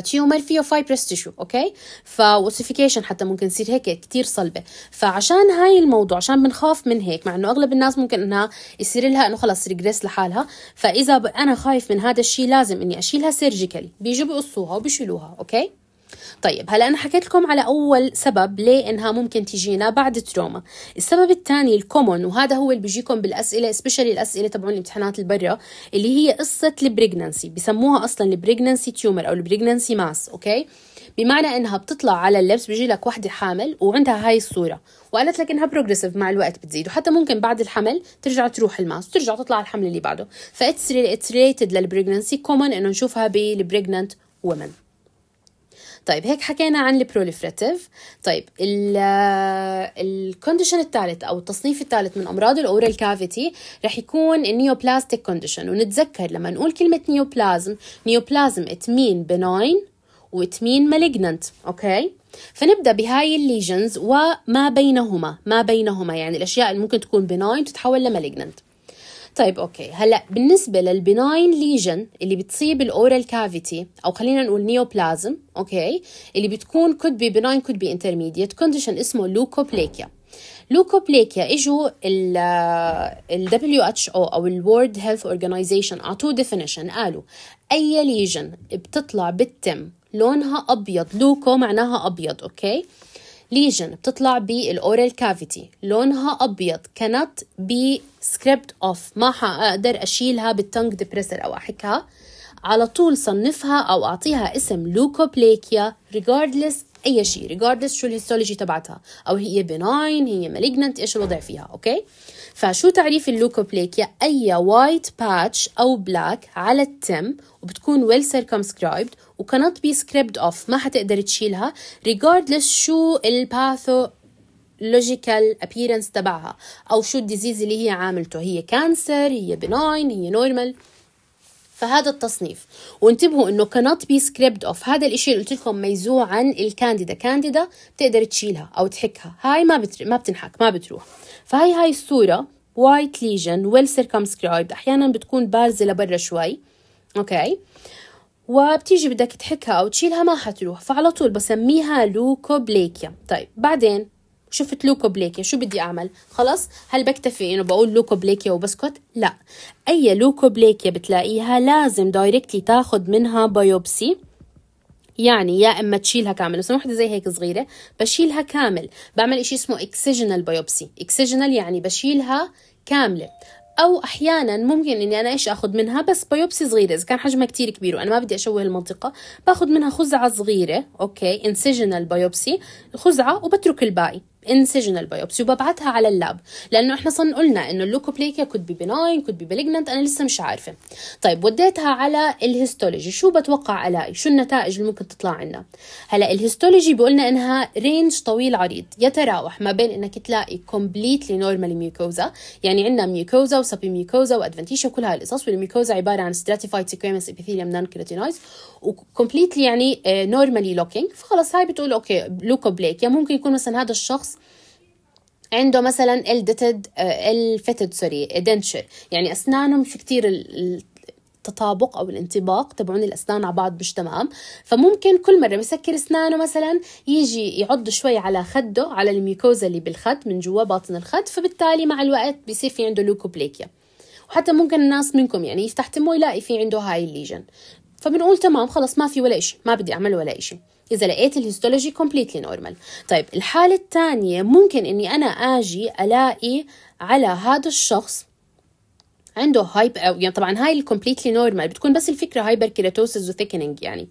تيومر فيه فايبرس تيشو اوكي فوسيفيكيشن حتى ممكن يصير هيك كتير صلبه فعشان هاي الموضوع عشان بنخاف من هيك مع انه اغلب الناس ممكن انها يصير لها انه خلص ريجريس لحالها فاذا انا خايف من هذا الشيء لازم اني اشيلها سيرجيكالي بيجوا بقصوها وبيشيلوها اوكي طيب هلا انا حكيت لكم على اول سبب ليه انها ممكن تجينا بعد تروما السبب الثاني الكومون وهذا هو اللي بيجيكم بالاسئله سبيشالي الاسئله تبعون الامتحانات البرة اللي هي قصه البريجننسي بسموها اصلا البريجننسي تيومر او البريجننسي ماس اوكي بمعنى انها بتطلع على اللبس بيجي لك وحده حامل وعندها هاي الصوره وقالت لك انها بروجريسيف مع الوقت بتزيد وحتى ممكن بعد الحمل ترجع تروح الماس وترجع تطلع الحمل اللي بعده فاتس ريليتد للبريجننسي كومن انه نشوفها بالبريجننت وومن طيب هيك حكينا عن البروليفراتيف طيب الكونديشن الثالث او التصنيف الثالث من امراض الاورال كافيتي رح يكون النيوبلاستيك كونديشن ونتذكر لما نقول كلمه نيوبلازم نيوبلازم ات مين بناين وات مين مالجننت اوكي فنبدا بهاي الليجنز وما بينهما ما بينهما يعني الاشياء اللي ممكن تكون بناين تتحول لمالجننت طيب اوكي هلا بالنسبه للبناين ليجن اللي بتصيب الاورال كافيتي او خلينا نقول نيوبلازم اوكي اللي بتكون كود بي بناين كود بي انترميديت كونديشن اسمه لوكوبليكيا لوكوبليكيا اجوا ال آه، ال اتش او او الورد هيلث اورجانيزيشن اعطوه ديفينيشن قالوا اي ليجن بتطلع بالتم لونها ابيض لوكو معناها ابيض اوكي ليجن بتطلع بالاورال كافيتي لونها ابيض كانت بي سكريبت اوف ما حقدر اشيلها بالتنك ديبريسر او احكها على طول صنفها او اعطيها اسم لوكوبليكيا ريجاردلس اي شيء ريجاردلس شو الهيستولوجي تبعتها او هي بناين هي مالجننت ايش الوضع فيها اوكي فشو تعريف اللوكوبليكيا اي وايت باتش او بلاك على التم وبتكون ويل سيركمسكرايبد وكانت بي سكريبت اوف ما حتقدر تشيلها ريجاردلس شو الباثو اللوجيكال ابييرنس تبعها او شو الديزيز اللي هي عاملته هي كانسر هي بناين هي نورمال فهذا التصنيف وانتبهوا انه cannot be سكريبت off هذا الاشي اللي قلت لكم ميزوه عن الكانديدا كانديدا بتقدر تشيلها او تحكها هاي ما بتر... ما بتنحك ما بتروح فهي هاي الصوره white lesion well circumscribed احيانا بتكون بارزه لبرا شوي اوكي وبتيجي بدك تحكها او تشيلها ما حتروح فعلى طول بسميها لوكوبليكيا طيب بعدين شفت لوكو بليكيا شو بدي اعمل خلص هل بكتفي انه بقول لوكو بليكيا وبسكت لا اي لوكو بليكيا بتلاقيها لازم دايركتلي تاخد منها بايوبسي يعني يا اما تشيلها كامل مثلا وحده زي هيك صغيره بشيلها كامل بعمل إشي اسمه اكسجنال بايوبسي اكسجنال يعني بشيلها كامله او احيانا ممكن اني انا ايش اخذ منها بس بايوبسي صغيره اذا كان حجمها كتير كبير وانا ما بدي اشوه المنطقه باخذ منها خزعه صغيره اوكي انسجنال بايوبسي خزعه وبترك الباقي انسجنال بايوبسي وببعتها على اللاب لانه احنا صن قلنا انه اللوكوبليكيا كود بي بناين كود بي بليجننت انا لسه مش عارفه طيب وديتها على الهيستولوجي شو بتوقع الاقي شو النتائج اللي ممكن تطلع عنا هلا الهيستولوجي بيقولنا انها رينج طويل عريض يتراوح ما بين انك تلاقي كومبليتلي نورمال ميوكوزا يعني عندنا ميوكوزا وسبي ميوكوزا وادفنتيشيا وكل هاي القصص والميوكوزا عباره عن ستراتيفايد سيكويمس ابيثيليوم نان كيراتينايز وكومبليتلي يعني نورمالي لوكينج فخلص هاي بتقول اوكي لوكوبليكيا ممكن يكون مثلا هذا الشخص عنده مثلا الدتد آه، الفتد سوري دنتشر يعني اسنانهم في كثير التطابق او الانطباق تبعون الاسنان على بعض مش تمام فممكن كل مره بسكر اسنانه مثلا يجي يعض شوي على خده على الميكوزا اللي بالخد من جوا باطن الخد فبالتالي مع الوقت بيصير في عنده لوكوبليكيا وحتى ممكن الناس منكم يعني يفتح تمه يلاقي في عنده هاي الليجن فبنقول تمام خلص ما في ولا إشي ما بدي أعمل ولا إشي اذا لقيت الهيستولوجي كومبليتلي نورمال طيب الحاله الثانيه ممكن اني انا اجي الاقي على هذا الشخص عنده هايب او يعني طبعا هاي الكومبليتلي نورمال بتكون بس الفكره هايبر كيراتوسز وثيكنينج يعني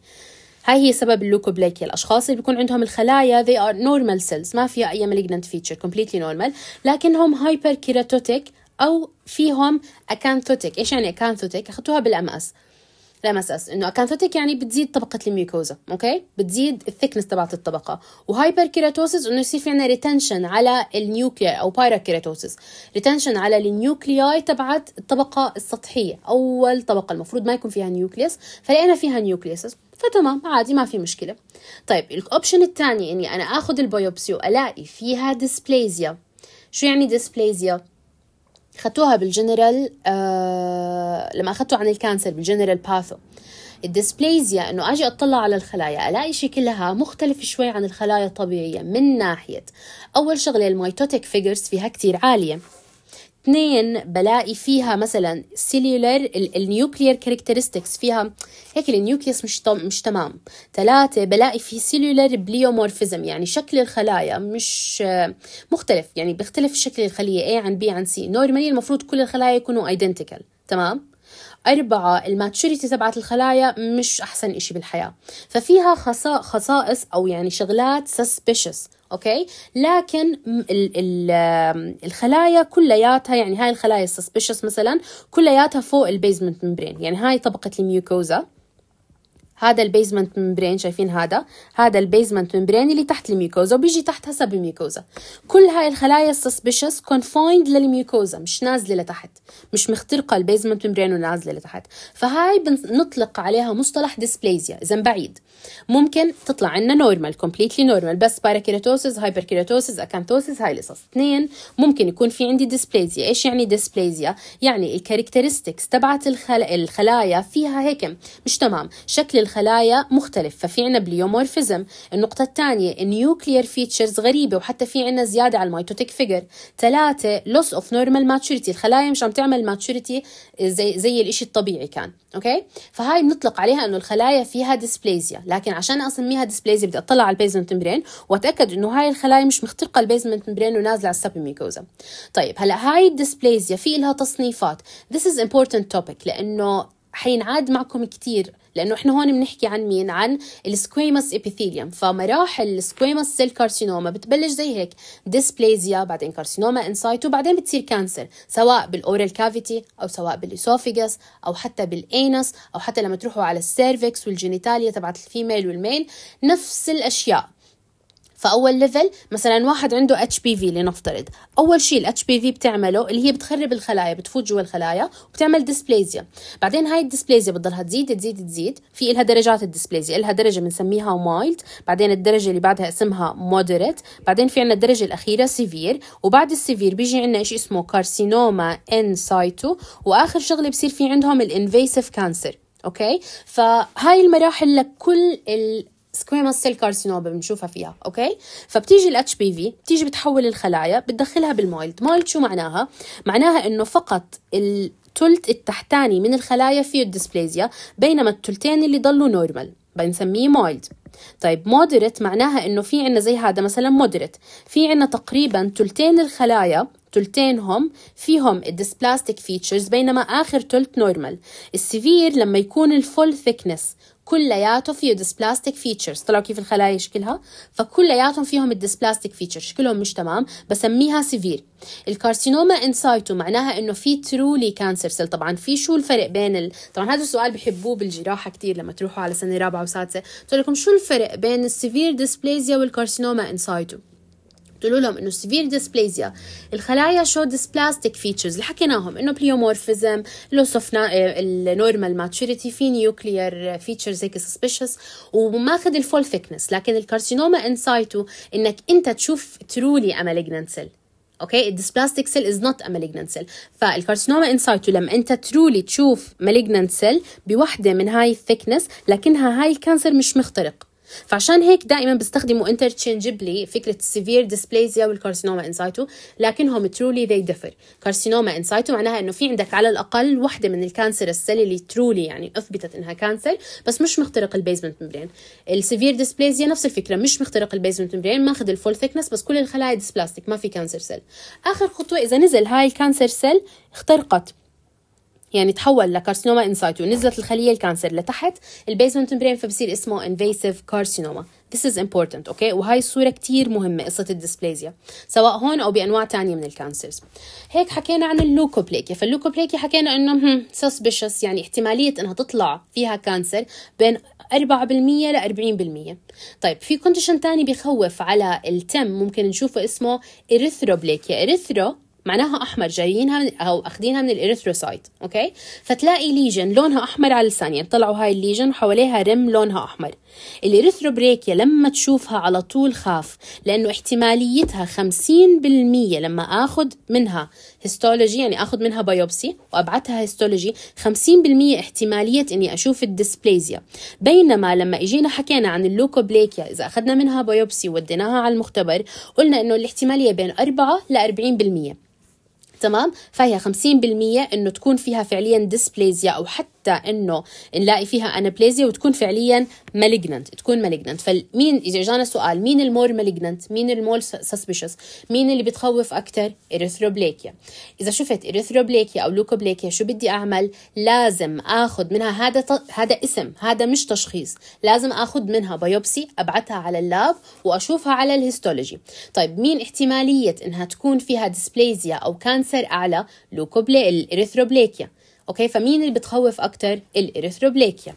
هاي هي سبب اللوكوبلاكيا الاشخاص اللي بيكون عندهم الخلايا they are normal cells ما فيها اي malignant feature completely normal لكنهم هايبر كيراتوتيك او فيهم اكانثوتيك ايش يعني اكانثوتيك اخذتوها بالام اس اس انه اكانثوتيك يعني بتزيد طبقه الميوكوزا اوكي بتزيد الثكنس تبعت الطبقه وهايبر كيراتوسيس انه يصير في عندنا ريتنشن على النيوكليا او بايرا كيراتوسيس ريتنشن على النيوكلياي تبعت الطبقه السطحيه اول طبقه المفروض ما يكون فيها نيوكليس فلقينا فيها نيوكليس فتمام عادي ما في مشكله طيب الاوبشن الثاني اني انا اخذ البيوبسي والاقي فيها ديسبليزيا شو يعني ديسبليزيا خدتوها بالجنرال آه لما اخذته عن الكانسر بالجنرال باثو الديسبليزيا انه اجي اطلع على الخلايا الاقي شكلها مختلف شوي عن الخلايا الطبيعيه من ناحيه اول شغله الميتوتيك فيجرز فيها كتير عاليه اثنين بلاقي فيها مثلا سيلولر النيوكلير كاركترستكس فيها هيك النيوكليس مش مش تمام ثلاثة بلاقي في سيلولر بليومورفيزم يعني شكل الخلايا مش آه، مختلف يعني بيختلف شكل الخلية A عن B عن C نورمالي المفروض كل الخلايا يكونوا ايدنتيكال تمام أربعة الماتشوريتي تبعت الخلايا مش أحسن إشي بالحياة ففيها خصائص أو يعني شغلات suspicious اوكي لكن ال ال الخلايا كلياتها يعني هاي الخلايا السسبشس مثلا كلياتها فوق البيزمنت ممبرين يعني هاي طبقه الميوكوزا هذا البيزمنت ممبرين شايفين هذا هذا البيزمنت ممبرين اللي تحت الميكوزا وبيجي تحتها سب الميكوزا كل هاي الخلايا السسبشس كونفايند للميكوزا مش نازله لتحت مش مخترقه البيزمنت ممبرين ونازله لتحت فهاي بنطلق عليها مصطلح ديسبليزيا اذا بعيد ممكن تطلع عندنا نورمال كومبليتلي نورمال بس باراكيراتوسيس هايبركيراتوسيس اكانتوسيس هاي القصص اثنين ممكن يكون في عندي ديسبليزيا ايش يعني ديسبليزيا يعني الكاركترستكس تبعت الخلايا فيها هيك مش تمام شكل خلايا مختلف ففي عنا بليومورفيزم النقطة الثانية النيوكلير فيتشرز غريبة وحتى في عنا زيادة على الميتوتيك فيجر ثلاثة لوس اوف نورمال ماتشوريتي الخلايا مش عم تعمل ماتشوريتي زي زي الإشي الطبيعي كان اوكي فهاي بنطلق عليها انه الخلايا فيها ديسبليزيا لكن عشان اسميها ديسبليزيا بدي اطلع على البيزمنت مبرين واتاكد انه هاي الخلايا مش مخترقه البيزمنت مبرين ونازله على السابيميكوزا طيب هلا هاي الديسبليزيا في لها تصنيفات this is important topic لانه حينعاد معكم كتير لانه احنا هون بنحكي عن مين عن السكويموس ابيثيليوم فمراحل السكويموس سيل كارسينوما بتبلش زي هيك ديسبليزيا بعدين كارسينوما انسايتو بعدين بتصير كانسر سواء بالاورال كافيتي او سواء بالاسوفاجس او حتى بالانس او حتى لما تروحوا على السيرفكس والجينيتاليا تبعت الفيميل والميل نفس الاشياء فاول ليفل مثلا واحد عنده اتش بي في لنفترض اول شيء الاتش بي في بتعمله اللي هي بتخرب الخلايا بتفوت جوا الخلايا وبتعمل ديسبليزيا بعدين هاي الديسبليزيا بتضلها تزيد تزيد تزيد في إلها درجات الديسبليزيا إلها درجه بنسميها مايلد بعدين الدرجه اللي بعدها اسمها مودريت بعدين في عندنا الدرجه الاخيره سيفير وبعد السيفير بيجي عندنا شيء اسمه كارسينوما ان سايتو واخر شغله بصير في عندهم الانفيسيف كانسر اوكي فهاي المراحل لكل سكويموس سيل كارسينوما بنشوفها فيها اوكي فبتيجي الاتش بي في بتيجي بتحول الخلايا بتدخلها بالمايلد مايلد شو معناها معناها انه فقط الثلث التحتاني من الخلايا فيه الديسبليزيا بينما الثلثين اللي ضلوا نورمال بنسميه مايلد طيب مودريت معناها انه في عنا زي هذا مثلا مودريت في عنا تقريبا ثلثين الخلايا تلتينهم فيهم الديسبلاستيك فيتشرز بينما اخر تلت نورمال السيفير لما يكون الفول ثيكنس كلياته فيه ديسبلاستيك فيتشرز طلعوا كيف الخلايا شكلها فكلياتهم فيهم الديسبلاستيك فيتشرز شكلهم مش تمام بسميها سيفير الكارسينوما انسايتو معناها انه في ترولي كانسر سيل طبعا في شو الفرق بين ال... طبعا هذا السؤال بحبوه بالجراحه كثير لما تروحوا على سنه رابعه وسادسه بتقول لكم شو الفرق بين السيفير ديسبليزيا والكارسينوما انسايتو قلت لهم انه سيفير ديسبليزيا الخلايا شو ديسبلاستيك فيتشرز اللي حكيناهم انه بليومورفيزم لو صفنا النورمال ماتشوريتي في نيوكليير فيتشرز هيك سسبيشس وماخذ الفول ثيكنس لكن الكارسينوما انسايتو انك انت تشوف ترولي امالجننت سيل اوكي الديسبلاستيك سيل از نوت ا مالجننت سيل فالكارسينوما انسايتو لما انت ترولي تشوف مالجننت سيل بوحده من هاي الثيكنس لكنها هاي الكانسر مش مخترق فعشان هيك دائما بيستخدموا interchangeably فكره السيفير ديسبليزيا والكارسينوما انسايتو لكنهم truly they differ كارسينوما انسايتو معناها انه في عندك على الاقل وحده من الكانسر السيل اللي ترولي يعني اثبتت انها كانسر بس مش مخترق البيزمنت ممبرين السيفير ديسبليزيا نفس الفكره مش مخترق البيزمنت ممبرين ماخذ الفول ثيكنس بس كل الخلايا ديسبلاستيك ما في كانسر سيل اخر خطوه اذا نزل هاي الكانسر سيل اخترقت يعني تحول لكارسينوما انسايتو نزلت الخليه الكانسر لتحت البيزمنت ممبرين فبصير اسمه انفيسيف كارسينوما This is important اوكي okay? وهاي الصورة كتير مهمة قصة الديسبليزيا سواء هون أو بأنواع تانية من الكانسرز هيك حكينا عن اللوكوبليكيا فاللوكوبليكيا حكينا إنه سسبشس يعني احتمالية إنها تطلع فيها كانسر بين 4% ل 40% طيب في كونديشن تاني بخوف على التم ممكن نشوفه اسمه إريثروبليكيا إريثرو معناها احمر جايينها من او اخذينها من الاريثروسايت اوكي فتلاقي ليجن لونها احمر على الثانيه يعني طلعوا هاي الليجن وحواليها رم لونها احمر الإريثروبريكيا لما تشوفها على طول خاف لأنه احتماليتها 50% لما أخذ منها هيستولوجي يعني أخذ منها بايوبسي وأبعتها هيستولوجي 50% احتمالية إني أشوف الديسبليزيا بينما لما إجينا حكينا عن اللوكوبليكيا إذا أخذنا منها بايوبسي وديناها على المختبر قلنا إنه الاحتمالية بين 4 ل 40% تمام فهي 50% انه تكون فيها فعليا ديسبليزيا او حتى حتى انه نلاقي فيها انابليزيا وتكون فعليا مالجننت تكون مالجننت فمين اذا اجانا سؤال مين المور مالجننت مين المور سسبشس مين اللي بتخوف اكثر اريثروبليكيا اذا شفت اريثروبليكيا او لوكوبليكيا شو بدي اعمل لازم اخذ منها هذا هذا اسم هذا مش تشخيص لازم اخذ منها بايوبسي ابعثها على اللاب واشوفها على الهيستولوجي طيب مين احتماليه انها تكون فيها ديسبليزيا او كانسر اعلى لوكوبلي الاريثروبليكيا اوكي فمين اللي بتخوف اكتر الاريثروبليكيا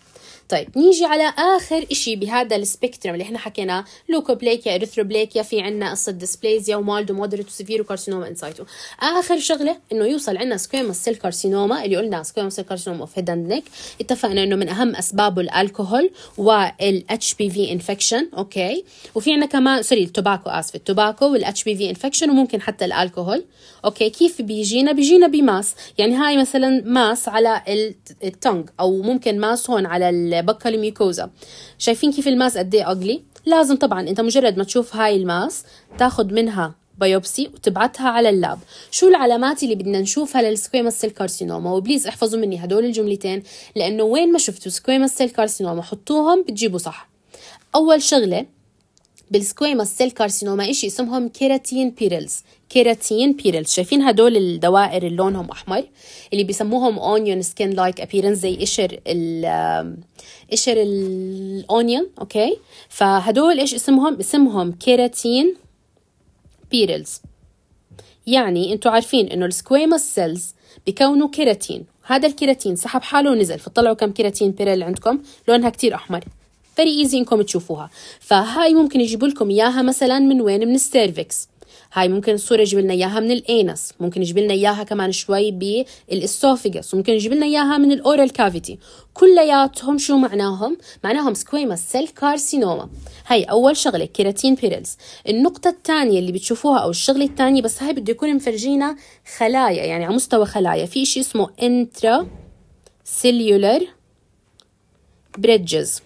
طيب نيجي على اخر إشي بهذا السبكترم اللي احنا حكيناه لوكوبليكيا اريثروبليكيا في عنا قصه ديسبليزيا ومالد ومودريت وسيفير وكارسينوما انسايتو اخر شغله انه يوصل عنا سكويموس سيل كارسينوما اللي قلنا سكويموس سيل كارسينوما اوف هيد اند نيك اتفقنا انه من اهم اسبابه الالكوهول والاتش بي في انفكشن اوكي وفي عنا كمان سوري التوباكو اسف التوباكو والاتش بي في انفكشن وممكن حتى الالكوهول اوكي كيف بيجينا بيجينا بماس يعني هاي مثلا ماس على التونج او ممكن ماس هون على ال البكال ميكوزا شايفين كيف الماس قد ايه اقلي لازم طبعا انت مجرد ما تشوف هاي الماس تاخد منها بايوبسي وتبعتها على اللاب شو العلامات اللي بدنا نشوفها للسكويمس سيل كارسينوما وبليز احفظوا مني هدول الجملتين لانه وين ما شفتوا سكويمس سيل كارسينوما حطوهم بتجيبوا صح اول شغله بالسكويما سيل كارسينوما إشي اسمهم كيراتين بيرلز كيراتين بيرلز شايفين هدول الدوائر اللي لونهم أحمر اللي بيسموهم اونيون سكين لايك ابيرنس زي قشر ال قشر الاونيون أوكي فهدول إيش اسمهم اسمهم كيراتين بيرلز يعني انتم عارفين انه السكويموس سيلز بكونوا كيراتين هذا الكيراتين سحب حاله ونزل فطلعوا كم كيراتين بيرل عندكم لونها كتير احمر فيري ايزي انكم تشوفوها فهاي ممكن يجيبوا لكم اياها مثلا من وين من السيرفكس هاي ممكن الصورة يجيب لنا إياها من الأنس ممكن يجيب لنا إياها كمان شوي بالإسوفيجس ممكن يجيب لنا إياها من الأورال كافيتي كلياتهم شو معناهم؟ معناهم سكويما سيل كارسينوما هاي أول شغلة كيراتين بيرلز النقطة الثانية اللي بتشوفوها أو الشغلة الثانية بس هاي بده يكون مفرجينا خلايا يعني على مستوى خلايا في إشي اسمه انترا سيليولر بريدجز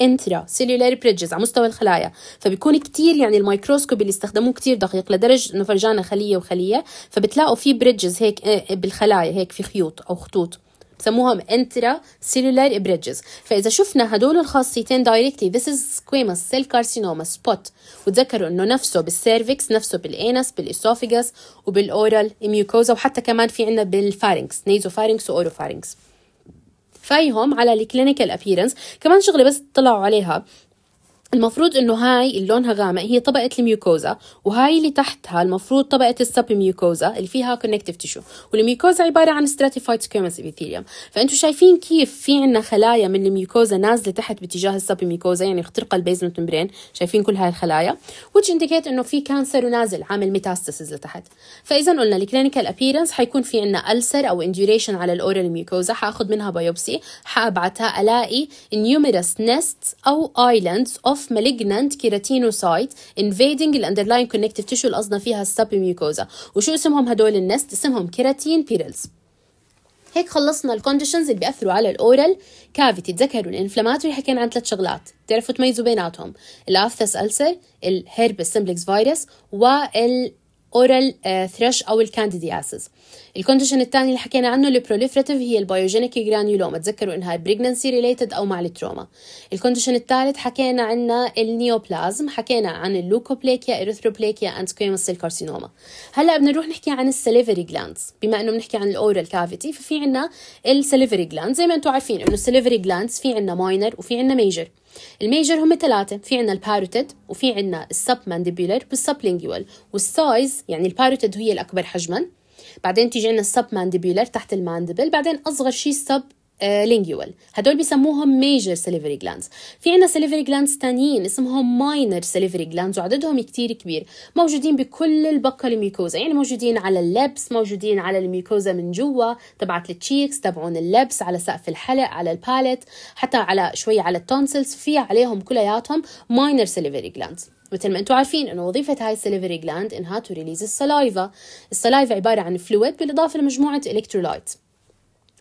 انترا سيلولار بريدجز على مستوى الخلايا فبيكون كتير يعني الميكروسكوب اللي استخدموه كتير دقيق لدرجه انه فرجانا خليه وخليه فبتلاقوا في بريدجز هيك آه، آه، بالخلايا هيك في خيوط او خطوط بسموهم انترا سيلولار بريدجز فاذا شفنا هدول الخاصيتين دايركتلي ذس از سكويموس سيل كارسينوما سبوت وتذكروا انه نفسه بالسيرفكس نفسه بالانس بالاسوفيجاس وبالاورال ميوكوزا وحتى كمان في عندنا بالفارنكس نيزو فارنكس واورو فارنكس كفايهم على الكلينيكال ابييرنس كمان شغله بس اطلعوا عليها المفروض انه هاي اللي لونها غامق هي طبقه الميوكوزا وهاي اللي تحتها المفروض طبقه السب ميوكوزا اللي فيها كونكتيف تيشو والميوكوزا عباره عن ستراتيفايد سكويمس ابيثيليوم فانتم شايفين كيف في عندنا خلايا من الميوكوزا نازله تحت باتجاه السب ميوكوزا يعني اخترق البيزمنت مبرين شايفين كل هاي الخلايا which indicate انه في كانسر ونازل عامل ميتاستاسيز لتحت فاذا قلنا الكلينيكال ابييرنس حيكون في عندنا السر او انديوريشن على الاورال ميوكوزا حاخذ منها بايوبسي حابعتها الاقي نيوميرس نيست او ايلاندز اوف of malignant keratinocyte invading الاندرلاين connective tissue اللي قصدنا فيها ميوكوزا وشو اسمهم هدول الناس اسمهم كيراتين بيرلز هيك خلصنا الكونديشنز اللي بياثروا على الاورال كافيتي تذكروا الانفلاماتوري حكينا عن ثلاث شغلات تعرفوا تميزوا بيناتهم الافثس ألسر الهيربس سمبلكس فيروس وال اورال آه، ثرش او الكانديدياسيس الكونديشن الثاني اللي حكينا عنه البروليفراتيف هي البايوجينيك جرانيولوما تذكروا انها بريجننسي ريليتد او مع التروما الكونديشن الثالث حكينا عنا النيوبلازم حكينا عن اللوكوبليكيا اريثروبليكيا اند سكويموس سيل كارسينوما هلا بدنا نروح نحكي عن السليفري جلاندز بما انه بنحكي عن الاورال كافيتي ففي عنا السليفري جلاندز زي ما انتم عارفين انه السليفري جلاندز في عنا ماينر وفي عنا ميجر الميجر هم ثلاثة في عنا الباروتيد وفي عنا السب مانديبولر والسب لينجوال والسايز يعني الباروتيد هي الأكبر حجما بعدين تيجي عندنا السب مانديبيولر تحت الماندبل بعدين اصغر شيء السب لينجوال هدول بسموهم ميجر سليفري جلاندز في عنا سليفري جلاندز تانيين اسمهم ماينر سليفري جلاندز وعددهم كتير كبير موجودين بكل البقة الميكوزا يعني موجودين على اللبس موجودين على الميكوزا من جوا تبعت التشيكس تبعون اللبس على سقف الحلق على البالت حتى على شوي على التونسلز في عليهم كلياتهم ماينر سليفري جلاندز مثل ما انتم عارفين انه وظيفه هاي السليفري جلاند انها تو ريليز السلايفا السلايفا عباره عن فلويد بالاضافه لمجموعه الكترولايت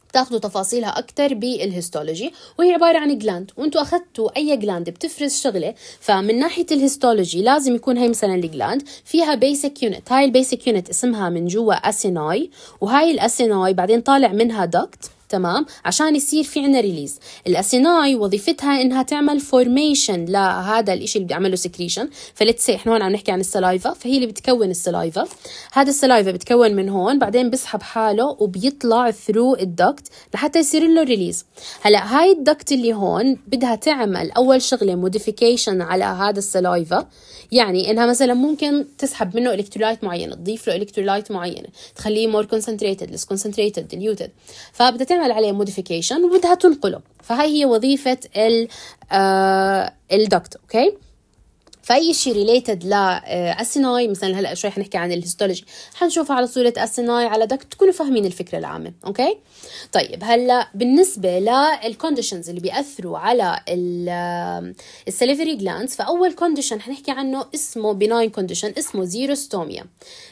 بتاخذوا تفاصيلها اكثر بالهيستولوجي وهي عباره عن جلاند وانتم اخذتوا اي جلاند بتفرز شغله فمن ناحيه الهيستولوجي لازم يكون هي مثلا الجلاند فيها بيسك يونت هاي البيسك يونت اسمها من جوا اسيناي وهاي الاسيناي بعدين طالع منها دكت تمام عشان يصير في عنا ريليز الاسيناي وظيفتها انها تعمل فورميشن لهذا الشيء اللي بيعمله سكريشن فلتس احنا هون عم نحكي عن السلايفا فهي اللي بتكون السلايفا هذا السلايفا بتكون من هون بعدين بسحب حاله وبيطلع ثرو الدكت لحتى يصير له ريليز هلا هاي الدكت اللي هون بدها تعمل اول شغله موديفيكيشن على هذا السلايفا يعني انها مثلا ممكن تسحب منه الكترولايت معينه تضيف له الكترولايت معينه تخليه مور كونسنتريتد ليس كونسنتريتد ديليوتد فبدها تعمل تعمل عليه موديفيكيشن وبدها تنقله فهاي هي وظيفة آه، الدكتور اوكي فاي شيء ريليتد لاسيناي آه، مثلا هلا شوي حنحكي عن الهيستولوجي حنشوفها على صوره اسيناي على دك تكونوا فاهمين الفكره العامه اوكي طيب هلا بالنسبه للكونديشنز اللي بياثروا على السليفري جلاندز آه، فاول كونديشن حنحكي عنه اسمه بناين كونديشن اسمه زيروستوميا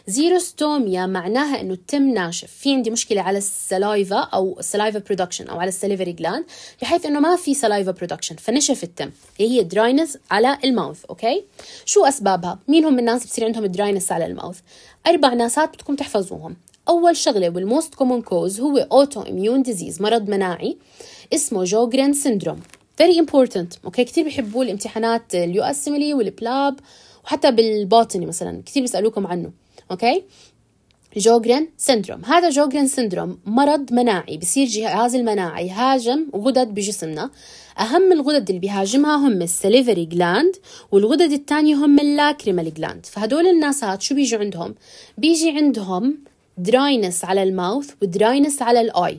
زيروستوميا معناها انه التم ناشف في عندي مشكله على السلايفا او السلايفا برودكشن او على السليفري جلاند بحيث انه ما في سلايفا برودكشن فنشف التم هي دراينس على الماوث اوكي شو أسبابها؟ مين هم الناس بصير عندهم دراينس على الماوث؟ أربع ناسات بدكم تحفظوهم أول شغلة والموست كومون كوز هو أوتو إميون ديزيز مرض مناعي اسمه جوجرين سيندروم فيري امبورتنت اوكي كثير بيحبوه الامتحانات اليو اسملي والبلاب وحتى بالباطني مثلا كثير بيسالوكم عنه اوكي جوجرين سندروم هذا جوجرين سندروم مرض مناعي بصير جهاز المناعي يهاجم غدد بجسمنا أهم الغدد اللي بيهاجمها هم السليفري جلاند والغدد الثانية هم اللاكريمال جلاند فهدول الناس هاد شو بيجي عندهم بيجي عندهم دراينس على الماوث ودراينس على الاي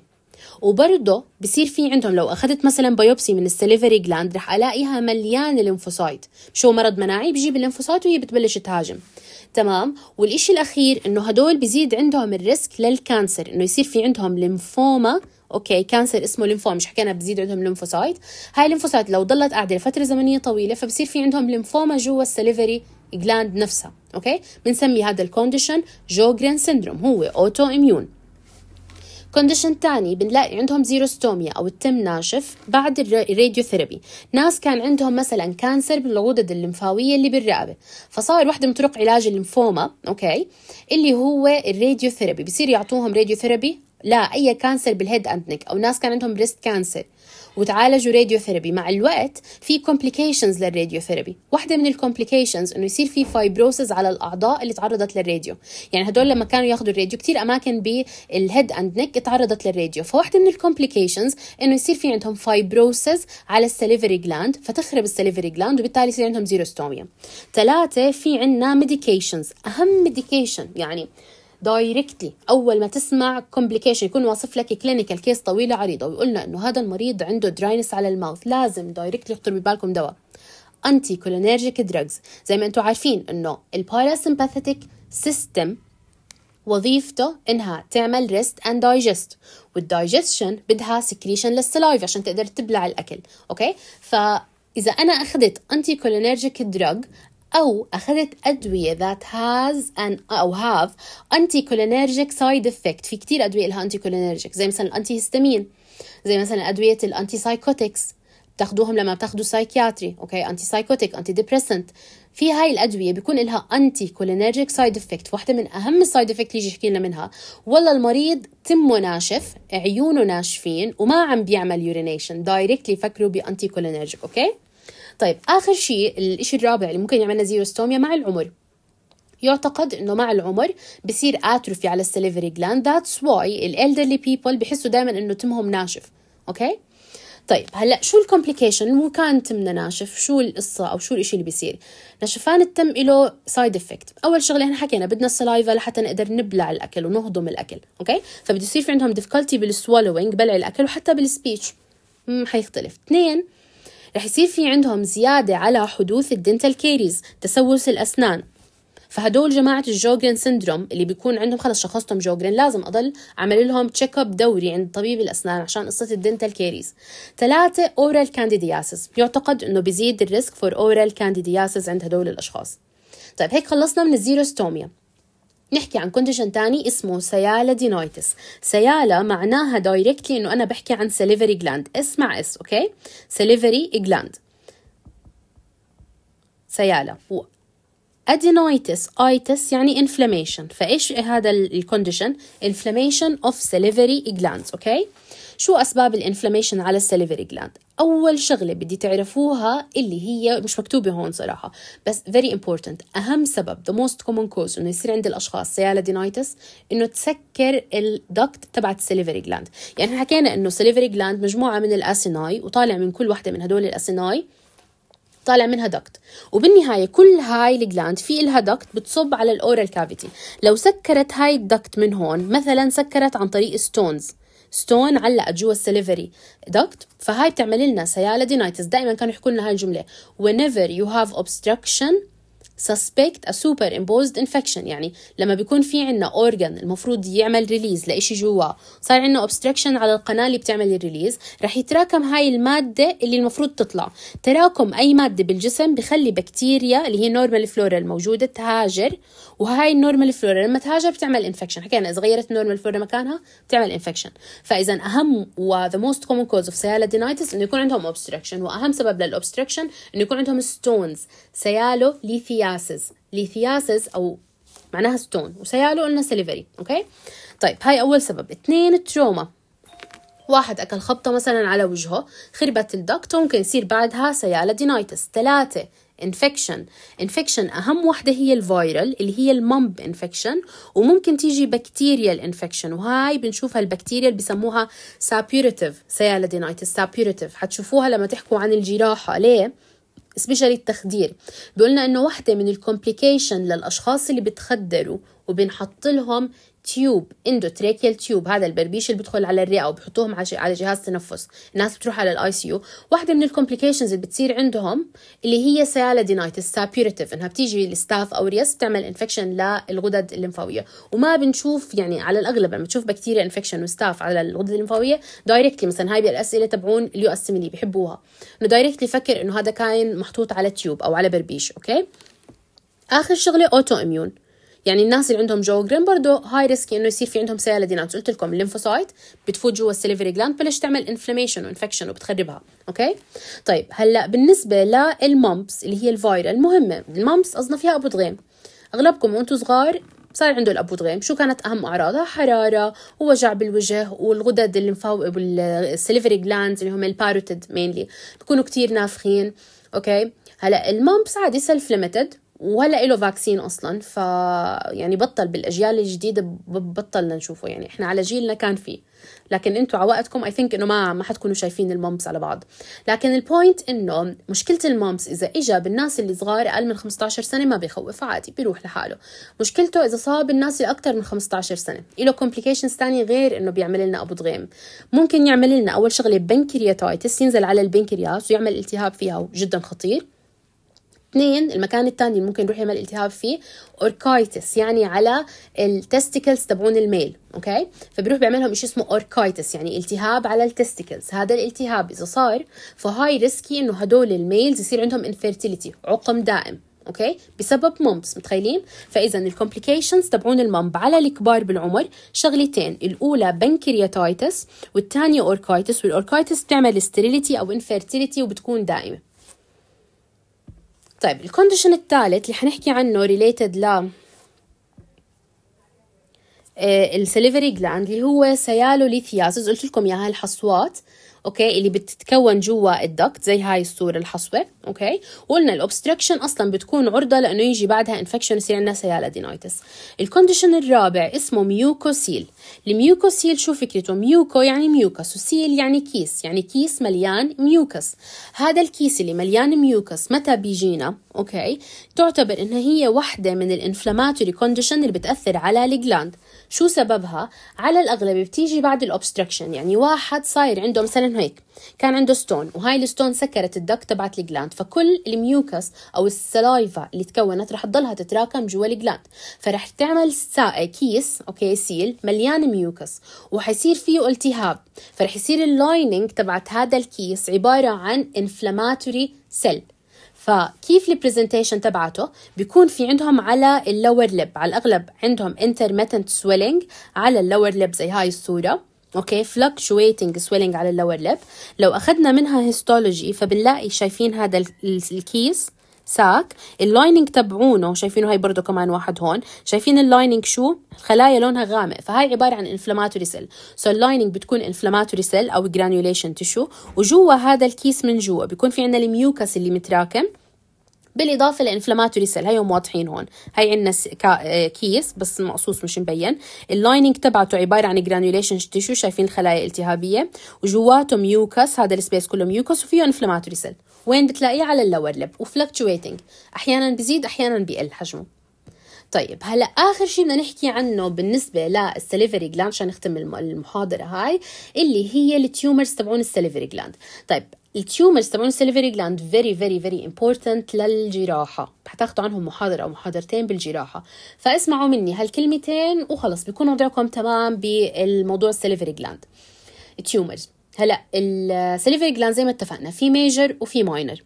وبرضه بصير في عندهم لو اخذت مثلا بايوبسي من السليفري جلاند رح الاقيها مليانه ليمفوسايت شو مرض مناعي بجيب الليمفوسايت وهي بتبلش تهاجم تمام والإشي الأخير إنه هدول بزيد عندهم الريسك للكانسر إنه يصير في عندهم ليمفوما اوكي كانسر اسمه ليمفوما مش حكينا بزيد عندهم ليمفوسايت هاي الليمفوسايت لو ضلت قاعده لفتره زمنيه طويله فبصير في عندهم ليمفوما جوا السليفري جلاند نفسها اوكي بنسمي هذا الكونديشن جوجرين سيندروم هو اوتو اميون كونديشن تاني بنلاقي عندهم زيروستوميا أو التم ناشف بعد الراديوثيرابي ناس كان عندهم مثلا كانسر بالغدد الليمفاوية اللي بالرقبة فصار وحده من طرق علاج الليمفوما أوكي اللي هو الراديوثيرابي بصير يعطوهم راديوثيرابي لا اي كانسر بالهيد اند نيك او ناس كان عندهم بريست كانسر وتعالجوا راديو ثيرابي مع الوقت في كومبليكيشنز للراديو ثيرابي واحده من الكومبليكيشنز انه يصير في فايبروسز على الاعضاء اللي تعرضت للراديو يعني هدول لما كانوا ياخذوا الراديو كثير اماكن بالهيد اند نيك تعرضت للراديو فواحده من الكومبليكيشنز انه يصير في عندهم فايبروسز على السليفري جلاند فتخرب السليفري جلاند وبالتالي يصير عندهم زيروستوميا ثلاثه في عندنا ميديكيشنز اهم ميديكيشن يعني دايركتلي اول ما تسمع كومبليكيشن يكون واصف لك كلينيكال كيس طويله عريضه ويقولنا انه هذا المريض عنده دراينس على الماوث لازم دايركتلي يخطر ببالكم دواء انتي كولينرجيك دراجز زي ما انتم عارفين انه الباراسمباثيتيك سيستم وظيفته انها تعمل ريست اند دايجست والدايجستشن بدها سكريشن للسلايف عشان تقدر تبلع الاكل اوكي فاذا انا اخذت انتي كولينرجيك دراج أو أخذت أدوية that has an أو have anticholinergic side effect في كتير أدوية لها anticholinergic زي مثلا الأنتيهستامين زي مثلا أدوية الأنتي سايكوتكس بتاخدوهم لما بتاخدوا سايكياتري اوكي انتي سايكوتيك انتي ديبريسنت في هاي الادويه بيكون لها انتي side سايد واحده من اهم السايد effect اللي يجي يحكي لنا منها والله المريض تمه ناشف عيونه ناشفين وما عم بيعمل يورينيشن دايركتلي فكروا بانتي أوكي okay? طيب آخر شيء الشيء الرابع اللي ممكن يعملنا زيروستوميا مع العمر يعتقد انه مع العمر بصير اتروفي على السليفري جلاند ذاتس واي الالدرلي بيبل بحسوا دائما انه تمهم ناشف اوكي طيب هلا شو الكومبليكيشن مو كان تمنا ناشف شو القصه او شو الإشي اللي بيصير نشفان التم له سايد افكت اول شغله احنا حكينا بدنا السلايفا لحتى نقدر نبلع الاكل ونهضم الاكل اوكي فبده يصير في عندهم ديفيكولتي بالسوالوينج بلع الاكل وحتى بالسبيتش حيختلف اثنين رح يصير في عندهم زيادة على حدوث الدنتال كيريز تسوس الأسنان فهدول جماعة الجوجرين سندروم اللي بيكون عندهم خلص شخصتهم جوجرين لازم أضل أعمل لهم تشيك اب دوري عند طبيب الأسنان عشان قصة الدنتال كيريز ثلاثة أورال كانديدياسس يعتقد أنه بيزيد الريسك فور أورال كانديدياسس عند هدول الأشخاص طيب هيك خلصنا من الزيروستوميا نحكي عن كونديشن تاني اسمه سيالة دينويتس سيالة معناها دايركتلي انه انا بحكي عن سليفري جلاند اس مع اس اوكي سليفري جلاند سيالة و ادينويتس ايتس يعني انفلاميشن فايش هذا الكونديشن انفلاميشن اوف سليفري جلاند اوكي شو أسباب الانفلاميشن على السليفري جلاند أول شغلة بدي تعرفوها اللي هي مش مكتوبة هون صراحة بس very important أهم سبب the most common cause إنه يصير عند الأشخاص سيالادينايتس إنه تسكر الدكت تبعت السليفري جلاند يعني احنا حكينا إنه السليفري جلاند مجموعة من الأسيناي وطالع من كل واحدة من هدول الأسيناي طالع منها دكت وبالنهايه كل هاي الجلاند في إلها دكت بتصب على الاورال كافيتي لو سكرت هاي الدكت من هون مثلا سكرت عن طريق ستونز ستون علقت جوا السليفري دكت فهاي بتعمل لنا دينايتس دائما كانوا يحكوا لنا هاي الجمله whenever you have obstruction suspect a superimposed infection يعني لما بيكون في عنا اورجن المفروض يعمل ريليز لإشي جوا صار عنا obstruction على القناة اللي بتعمل الريليز رح يتراكم هاي المادة اللي المفروض تطلع تراكم أي مادة بالجسم بخلي بكتيريا اللي هي نورمال فلورا الموجودة تهاجر وهاي النورمال فلورا لما تهاجر بتعمل انفكشن حكينا اذا غيرت النورمال فلورا مكانها بتعمل انفكشن فاذا اهم وذا موست كومن كوز اوف سيالادينيتس انه يكون عندهم اوبستراكشن واهم سبب للاوبستراكشن انه يكون عندهم ستونز سيالو ليثياسز ليثياسز او معناها ستون وسيالو قلنا سليفري اوكي طيب هاي اول سبب اثنين تروما واحد أكل خبطة مثلا على وجهه خربت الدكت وممكن يصير بعدها سيالة دينايتس ثلاثة انفكشن انفكشن اهم وحده هي الفيرال اللي هي الممب انفكشن وممكن تيجي بكتيريال انفكشن وهاي بنشوفها البكتيريا اللي بسموها سابيوريتيف سيالادينايتس سابيوريتيف حتشوفوها لما تحكوا عن الجراحه ليه سبيشالي التخدير بيقولنا انه واحده من الكومبليكيشن للاشخاص اللي بتخدروا وبنحط لهم تيوب اندوتريكيال تيوب هذا البربيش اللي بدخل على الرئه وبحطوهم على جهاز تنفس الناس بتروح على الاي سي يو واحده من الكومبليكيشنز اللي بتصير عندهم اللي هي سيالادينايتس سابيوريتيف انها بتيجي الستاف او الريس بتعمل انفكشن للغدد الليمفاويه وما بنشوف يعني على الاغلب لما تشوف بكتيريا انفكشن وستاف على الغدد الليمفاويه دايركتلي مثلا هاي الاسئله تبعون اليو اس بيحبوها انه دايركتلي فكر انه هذا كاين محطوط على تيوب او على بربيش اوكي اخر شغله اوتو اميون يعني الناس اللي عندهم جوجرين برضه هاي ريسك انه يصير في عندهم سيالادينات قلت لكم الليمفوسايت بتفوت جوا السليفري جلاند بلش تعمل انفلاميشن وانفكشن وبتخربها اوكي طيب هلا بالنسبه للمامبس اللي هي الفايرال مهمه المامبس اصلا فيها ابو دغيم اغلبكم وانتم صغار صار عنده الابو دغيم شو كانت اهم اعراضها حراره ووجع بالوجه والغدد اللي مفوق والسليفري جلاندز اللي هم الباروتيد مينلي بكونوا كتير نافخين اوكي هلا المامبس عادي سيلف ليميتد ولا له فاكسين اصلا ف يعني بطل بالاجيال الجديده بطلنا نشوفه يعني احنا على جيلنا كان فيه لكن انتم على وقتكم اي ثينك انه ما ما حتكونوا شايفين المامز على بعض لكن البوينت انه مشكله المامز اذا اجى بالناس اللي صغار اقل من 15 سنه ما بخوف عادي بيروح لحاله مشكلته اذا صاب الناس اللي اكثر من 15 سنه له كومبليكيشنز ثانيه غير انه بيعمل لنا ابو ضغيم ممكن يعمل لنا اول شغله بنكرياتايتس ينزل على البنكرياس ويعمل التهاب فيها جدا خطير اثنين المكان الثاني ممكن يروح يعمل التهاب فيه اوركايتس يعني على التستيكلز تبعون الميل اوكي فبيروح بيعملهم شيء اسمه اوركايتس يعني التهاب على التستيكلز هذا الالتهاب اذا صار فهاي ريسكي انه هدول الميلز يصير عندهم انفيرتيليتي عقم دائم اوكي بسبب ممبس متخيلين فاذا الكومبليكيشنز تبعون الممب على الكبار بالعمر شغلتين الاولى بنكرياتايتس والثانيه اوركايتس والاوركايتس بتعمل ستيريليتي او انفيرتيليتي وبتكون دائمه طيب الكونديشن الثالث اللي حنحكي عنه ريليتد ل آه، السليفري جلاند اللي هو سيالو ليثياسز قلت لكم يا هاي الحصوات اوكي اللي بتتكون جوا الدكت زي هاي الصوره الحصوه اوكي وقلنا الاوبستراكشن اصلا بتكون عرضه لانه يجي بعدها انفكشن يصير عندنا دينايتس الكونديشن الرابع اسمه ميوكوسيل الميوكوسيل شو فكرته ميوكو يعني ميوكس وسيل يعني كيس يعني كيس مليان ميوكس هذا الكيس اللي مليان ميوكس متى بيجينا اوكي تعتبر انها هي وحدة من الانفلاماتوري كونديشن اللي بتاثر على الجلاند شو سببها على الاغلب بتيجي بعد الاوبستراكشن يعني واحد صاير عنده مثلا هيك كان عنده ستون وهاي الستون سكرت الدك تبعت الجلاند فكل الميوكس او السلايفا اللي تكونت رح تضلها تتراكم جوا الجلاند فرح تعمل آه، كيس اوكي سيل مليان ميوكس وحيصير فيه التهاب فرح يصير اللايننج تبعت هذا الكيس عباره عن انفلاماتوري سيل فكيف البرزنتيشن تبعته بيكون في عندهم على اللور لب على الاغلب عندهم intermittent swelling على اللور لب زي هاي الصوره اوكي fluctuating swelling على اللور لب لو اخذنا منها هيستولوجي فبنلاقي شايفين هذا الكيس ساك اللايننج تبعونه شايفينه هاي برضه كمان واحد هون شايفين اللايننج شو الخلايا لونها غامق فهاي عباره عن انفلاماتوري سيل سو اللايننج بتكون انفلاماتوري سيل او جرانيوليشن تشو وجوا هذا الكيس من جوا بيكون في عندنا الميوكس اللي متراكم بالاضافه لانفلاماتوري سيل هي واضحين هون هي عندنا آه، كيس بس مقصوص مش مبين اللايننج تبعته عباره عن جرانيوليشن تيشو شايفين الخلايا الالتهابيه وجواته ميوكس هذا السبيس كله ميوكس وفيه انفلاماتوري سيل وين بتلاقيه على اللور لب وفلكتويتنج احيانا بزيد احيانا بيقل حجمه طيب هلا اخر شيء بدنا نحكي عنه بالنسبه للسليفري جلاند عشان نختم المحاضره هاي اللي هي التيومرز تبعون السليفري جلاند طيب التيومرز تبعون السليفري جلاند فيري فيري فيري امبورتنت للجراحه حتاخذوا عنهم محاضره او محاضرتين بالجراحه فاسمعوا مني هالكلمتين وخلص بيكون وضعكم تمام بالموضوع السليفري جلاند تيومرز هلا السليفري جلاند زي ما اتفقنا في ميجر وفي ماينر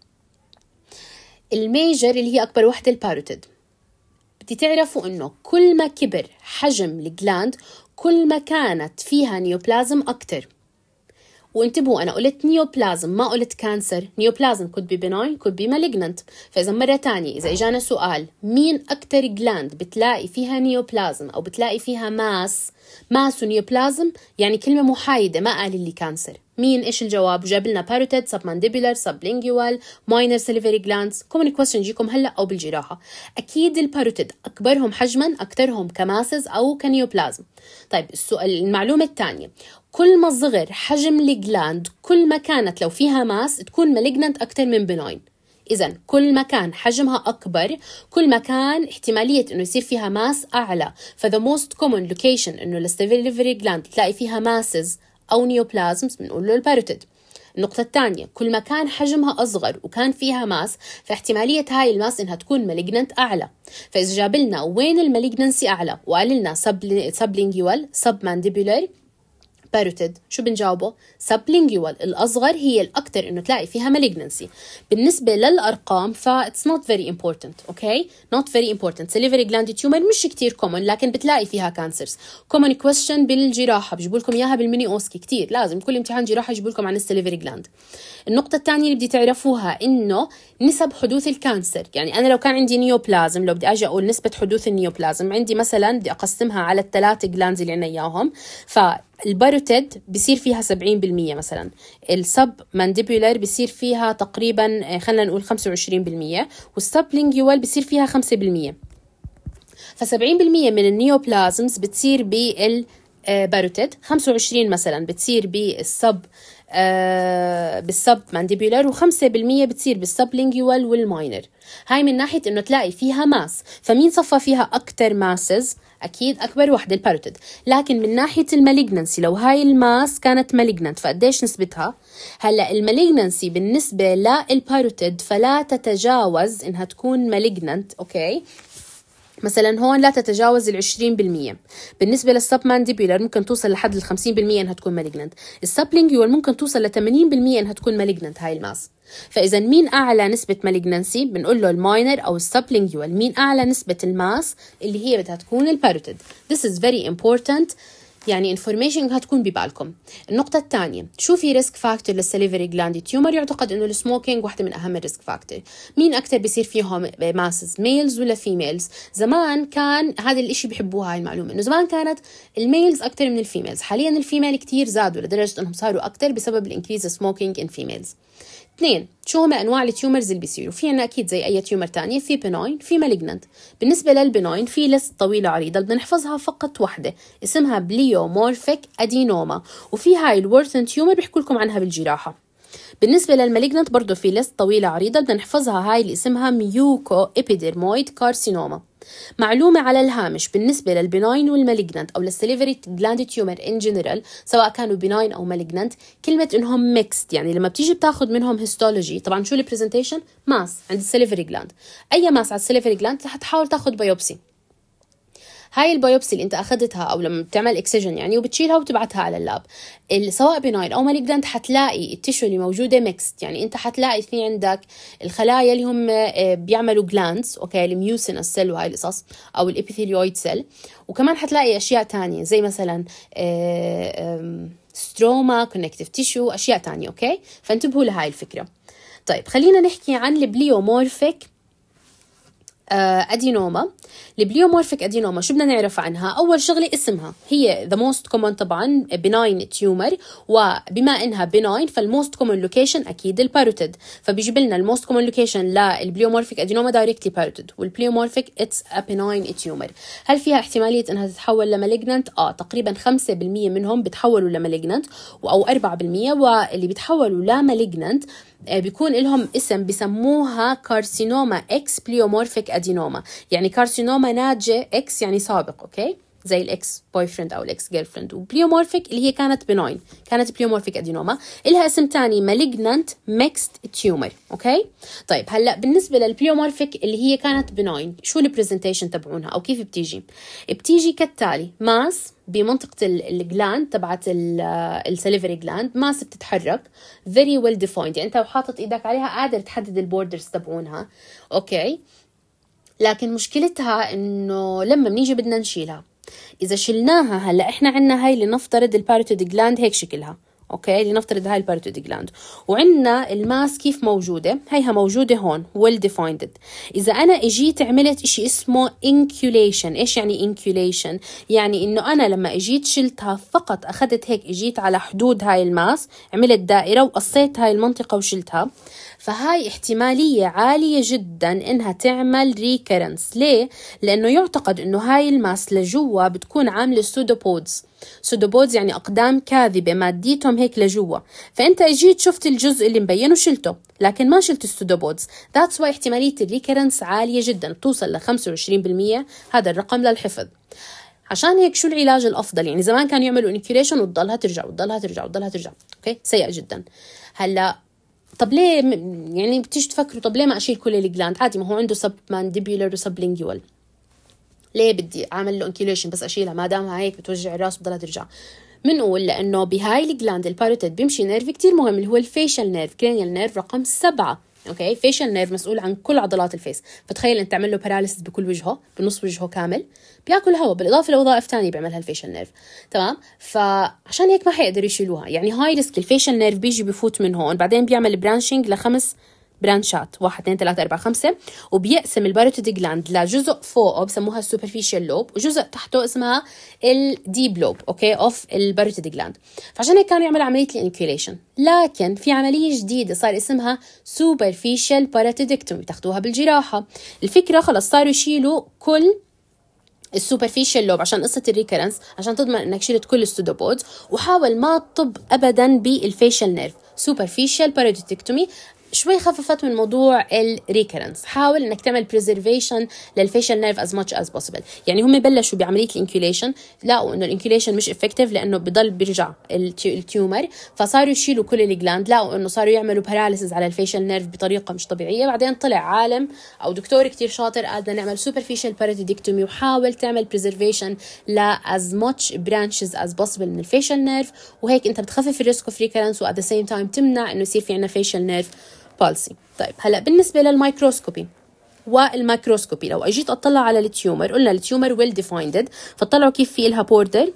الميجر اللي هي اكبر وحده الباروتيد بدي تعرفوا انه كل ما كبر حجم الجلاند كل ما كانت فيها نيوبلازم اكتر وانتبهوا انا قلت نيوبلازم ما قلت كانسر نيوبلازم كود بي benign كود بي مالجننت فاذا مره ثانيه اذا اجانا سؤال مين اكثر جلاند بتلاقي فيها نيوبلازم او بتلاقي فيها ماس ماس ونيوبلازم يعني كلمه محايده ما قال لي كانسر مين ايش الجواب جاب لنا باروتيد سب مانديبولر سب لينجوال ماينر سيليفري جلاندز كومن كويستشن جيكم هلا او بالجراحه اكيد الباروتيد اكبرهم حجما اكثرهم كماسز او كنيوبلازم طيب السؤال المعلومه الثانيه كل ما صغر حجم الجلاند كل ما كانت لو فيها ماس تكون مالجننت أكتر من بنوين إذا كل ما كان حجمها أكبر كل ما كان احتمالية إنه يصير فيها ماس أعلى فذا موست كومن لوكيشن إنه للسيلفري جلاند تلاقي فيها ماسز أو نيوبلازمز بنقول له الباروتيد النقطة الثانية كل ما كان حجمها أصغر وكان فيها ماس فاحتمالية هاي الماس إنها تكون مالجننت أعلى فإذا جاب لنا وين المالجننسي أعلى وقال لنا سبلينجيوال سب باريتد شو بنجاوبه سابلينجوال الاصغر هي الاكثر انه تلاقي فيها مالجنسي بالنسبه للارقام ف اتس نوت فيري امبورتنت اوكي نوت فيري امبورتنت سليفري جلاند تيومر مش كثير كومن لكن بتلاقي فيها كانسرز كومن كويستشن بالجراحه بجيبوا لكم اياها بالميني اوسكي كثير لازم كل امتحان جراحه يجيبوا لكم عن السليفري جلاند النقطه الثانيه اللي بدي تعرفوها انه نسب حدوث الكانسر يعني انا لو كان عندي نيوبلازم لو بدي اجي اقول نسبه حدوث النيوبلازم عندي مثلا بدي اقسمها على الثلاث جلاندز اللي عنا اياهم ف الباروتيد بصير فيها 70% مثلا السب مانديبولار بصير فيها تقريبا آه، خلينا نقول 25% والسب لينجوال بصير فيها 5% ف70% من النيوبلازمز بتصير بالباروتيد آه، 25 مثلا بتصير بالسب آه، بالسب مانديبولار و5% بتصير بالسب لينجوال والماينر هاي من ناحيه انه تلاقي فيها ماس فمين صفى فيها اكثر ماسز اكيد اكبر وحده الباروتيد لكن من ناحيه المالجنسي لو هاي الماس كانت مالجننت فقديش نسبتها هلا المالجنسي بالنسبه للباروتيد فلا تتجاوز انها تكون مالجننت اوكي مثلا هون لا تتجاوز ال 20% بالنسبة للسب مانديبيولر ممكن توصل لحد ال 50% انها تكون مالجننت لينجوال ممكن توصل ل 80% انها تكون مالجننت هاي الماس فاذا مين اعلى نسبه مالجننسي بنقول له الماينر او السبلينجيول مين اعلى نسبه الماس اللي هي بدها تكون الباروتيد this is very important يعني انفورميشن هتكون ببالكم النقطه الثانيه شو في ريسك فاكتور للسليفري جلاندي تيومر يعتقد انه السموكينج واحده من اهم الريسك فاكتور مين اكثر بيصير فيهم ماسز ميلز ولا فيميلز زمان كان هذا الإشي بحبوه هاي المعلومه انه زمان كانت الميلز اكثر من الفيميلز حاليا الفيميل كتير زادوا لدرجه انهم صاروا اكثر بسبب الانكريز سموكينج ان فيميلز اثنين شو هم انواع التيومرز اللي بيصيروا في عنا اكيد زي اي تيومر تانية في بنوين في مالجنانت بالنسبه للبنوين في لست طويله عريضه بدنا نحفظها فقط وحده اسمها بليومورفيك ادينوما وفي هاي الورثن تيومر بيحكوا لكم عنها بالجراحه بالنسبة للمالجنت برضو في لست طويلة عريضة بدنا نحفظها هاي اللي اسمها ميوكو إبيديرمويد كارسينوما معلومة على الهامش بالنسبة للبناين والمالجنت أو للسليفري جلاند تيومر إن جنرال سواء كانوا بناين أو مالجنت كلمة إنهم ميكست يعني لما بتيجي بتاخد منهم هيستولوجي طبعا شو البرزنتيشن ماس عند السليفري جلاند أي ماس على السليفري جلاند رح تحاول تاخد بايوبسي هاي البيوبسي اللي انت اخذتها او لما بتعمل اكسجن يعني وبتشيلها وبتبعتها على اللاب سواء بنايل او مالجنت حتلاقي التشو اللي موجوده ميكست يعني انت حتلاقي في عندك الخلايا اللي هم آه، بيعملوا جلانس اوكي الميوسين سيل وهاي القصص او الابيثيليويد سيل وكمان حتلاقي اشياء تانية زي مثلا ستروما كونكتيف تيشو اشياء تانية اوكي فانتبهوا لهاي الفكره طيب خلينا نحكي عن البليومورفيك آه، ادينوما البليومورفيك ادينوما شو بدنا نعرف عنها اول شغله اسمها هي ذا موست كومن طبعا بناين تيومر وبما انها بناين فالموست كومن لوكيشن اكيد الباروتيد فبيجيب لنا الموست كومن لوكيشن للبليومورفيك ادينوما دايركتلي باروتيد والبليومورفيك اتس ا بناين تيومر هل فيها احتماليه انها تتحول لمالجننت اه تقريبا 5% منهم بتحولوا لمالجننت او 4% واللي بتحولوا لمالجننت آه، بيكون لهم اسم بسموها كارسينوما اكس بليومورفيك ادينوما يعني كارسينوما ناتجه اكس يعني سابق اوكي زي الاكس بوي فريند او الاكس جيرل فريند وبليومورفيك اللي هي كانت بناين كانت بليومورفيك ادينوما لها اسم ثاني مالجننت ميكست تيومر اوكي طيب هلا بالنسبه للبليومورفيك اللي هي كانت بناين شو البرزنتيشن تبعونها او كيف بتيجي بتيجي كالتالي ماس بمنطقة الجلاند تبعت السليفري جلاند ماس بتتحرك very well defined يعني انت لو حاطط ايدك عليها قادر تحدد البوردرز تبعونها اوكي لكن مشكلتها انه لما بنيجي بدنا نشيلها اذا شلناها هلا احنا عندنا هاي لنفترض الباريتود جلاند هيك شكلها اوكي لنفترض هاي البارتيد جلاند وعندنا الماس كيف موجوده هيها موجوده هون ويل ديفايند اذا انا اجيت عملت إشي اسمه انكيوليشن ايش يعني انكيوليشن يعني انه انا لما اجيت شلتها فقط اخذت هيك اجيت على حدود هاي الماس عملت دائره وقصيت هاي المنطقه وشلتها فهاي احتمالية عالية جدا إنها تعمل ريكيرنس ليه؟ لأنه يعتقد إنه هاي الماس لجوا بتكون عاملة سودوبودز سودوبودز يعني أقدام كاذبة ماديتهم هيك لجوا فأنت اجيت شفت الجزء اللي مبين وشلته لكن ما شلت السودوبودز ذاتس واي احتمالية الريكيرنس عالية جدا بتوصل ل 25% هذا الرقم للحفظ عشان هيك شو العلاج الافضل يعني زمان كانوا يعملوا انكيوليشن وتضلها ترجع وتضلها ترجع وتضلها ترجع اوكي سيئه جدا هلا طب ليه يعني بتيجي تفكروا طب ليه ما اشيل كل الجلاند عادي ما هو عنده سب مانديبيولر وسبلينجوال ليه بدي اعمل له انكيليشن بس اشيلها ما دامها هيك بتوجع الراس بضلها ترجع بنقول لانه بهاي الجلاند الباروتيد بيمشي نيرف كتير مهم اللي هو الفيشل نيرف كرينيال نيرف رقم سبعة اوكي فيشل نيرف مسؤول عن كل عضلات الفيس فتخيل انت تعمل له باراليسيس بكل وجهه بنص وجهه كامل بياكل هواء بالاضافه لوظائف ثانيه بيعملها الفيشل نيرف تمام فعشان هيك ما حيقدروا يشيلوها يعني هاي ريسك الفيشل نيرف بيجي بفوت من هون بعدين بيعمل برانشينج لخمس برانشات 1 2 3 4 5 وبيقسم الباروتيد جلاند لجزء فوقه بسموها السوبرفيشال لوب وجزء تحته اسمها الديب لوب اوكي اوف الباروتيد جلاند فعشان هيك كانوا يعملوا عمليه الانكيوليشن لكن في عمليه جديده صار اسمها سوبرفيشال باراتيدكتومي بتاخدوها بالجراحه الفكره خلص صاروا يشيلوا كل السوبرفيشال لوب عشان قصه الريكرنس عشان تضمن انك شلت كل السودوبودز وحاول ما تطب ابدا بالفيشال نيرف سوبرفيشال باراديتكتومي شوي خففت من موضوع الريكرنس حاول انك تعمل بريزرفيشن للفيشل نيرف از ماتش از بوسيبل يعني هم بلشوا بعمليه الانكيوليشن لقوا انه الانكيوليشن مش افكتيف لانه بضل بيرجع التيومر فصاروا يشيلوا كل الجلاند لقوا انه صاروا يعملوا باراليسز على الفيشل نيرف بطريقه مش طبيعيه بعدين طلع عالم او دكتور كتير شاطر قال بدنا نعمل سوبرفيشال باراديكتومي وحاول تعمل بريزرفيشن لا از ماتش برانشز از بوسيبل من الفيشل نيرف وهيك انت بتخفف الريسك اوف ريكرنس وات ذا سيم تايم تمنع انه يصير في عندنا فيشل نيرف بالسي طيب هلا بالنسبه للمايكروسكوبي والمايكروسكوبي لو اجيت اطلع على التيومر قلنا التيومر ويل ديفايند فطلعوا كيف في لها بوردر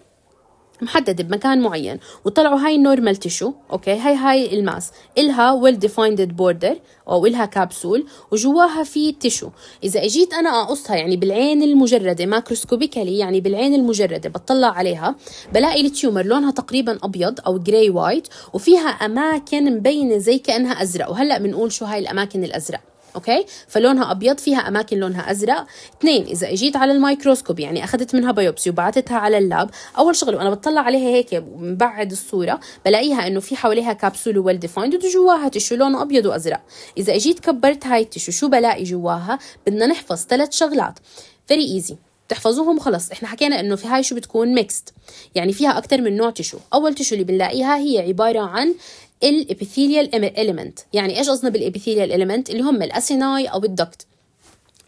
محدده بمكان معين وطلعوا هاي النورمال تيشو اوكي هاي هاي الماس الها ويل ديفايند بوردر او الها كابسول وجواها في تيشو اذا اجيت انا اقصها يعني بالعين المجرده ماكروسكوبيكالي يعني بالعين المجرده بتطلع عليها بلاقي التيومر لونها تقريبا ابيض او جراي وايت وفيها اماكن مبينه زي كانها ازرق وهلا بنقول شو هاي الاماكن الازرق اوكي فلونها ابيض فيها اماكن لونها ازرق اثنين اذا اجيت على الميكروسكوب يعني اخذت منها بايوبسي وبعتتها على اللاب اول شغله وانا بتطلع عليها هيك مبعد الصوره بلاقيها انه في حواليها كبسول ويل ديفايند وجواها تشو لونه ابيض وازرق اذا اجيت كبرت هاي التشو شو بلاقي جواها بدنا نحفظ ثلاث شغلات فيري ايزي بتحفظوهم وخلص احنا حكينا انه في هاي شو بتكون ميكست يعني فيها اكثر من نوع تشو اول تشو اللي بنلاقيها هي عباره عن الابيثيليال اليمنت يعني ايش قصدنا بالابيثيليال اليمنت اللي هم الاسيناي او الدكت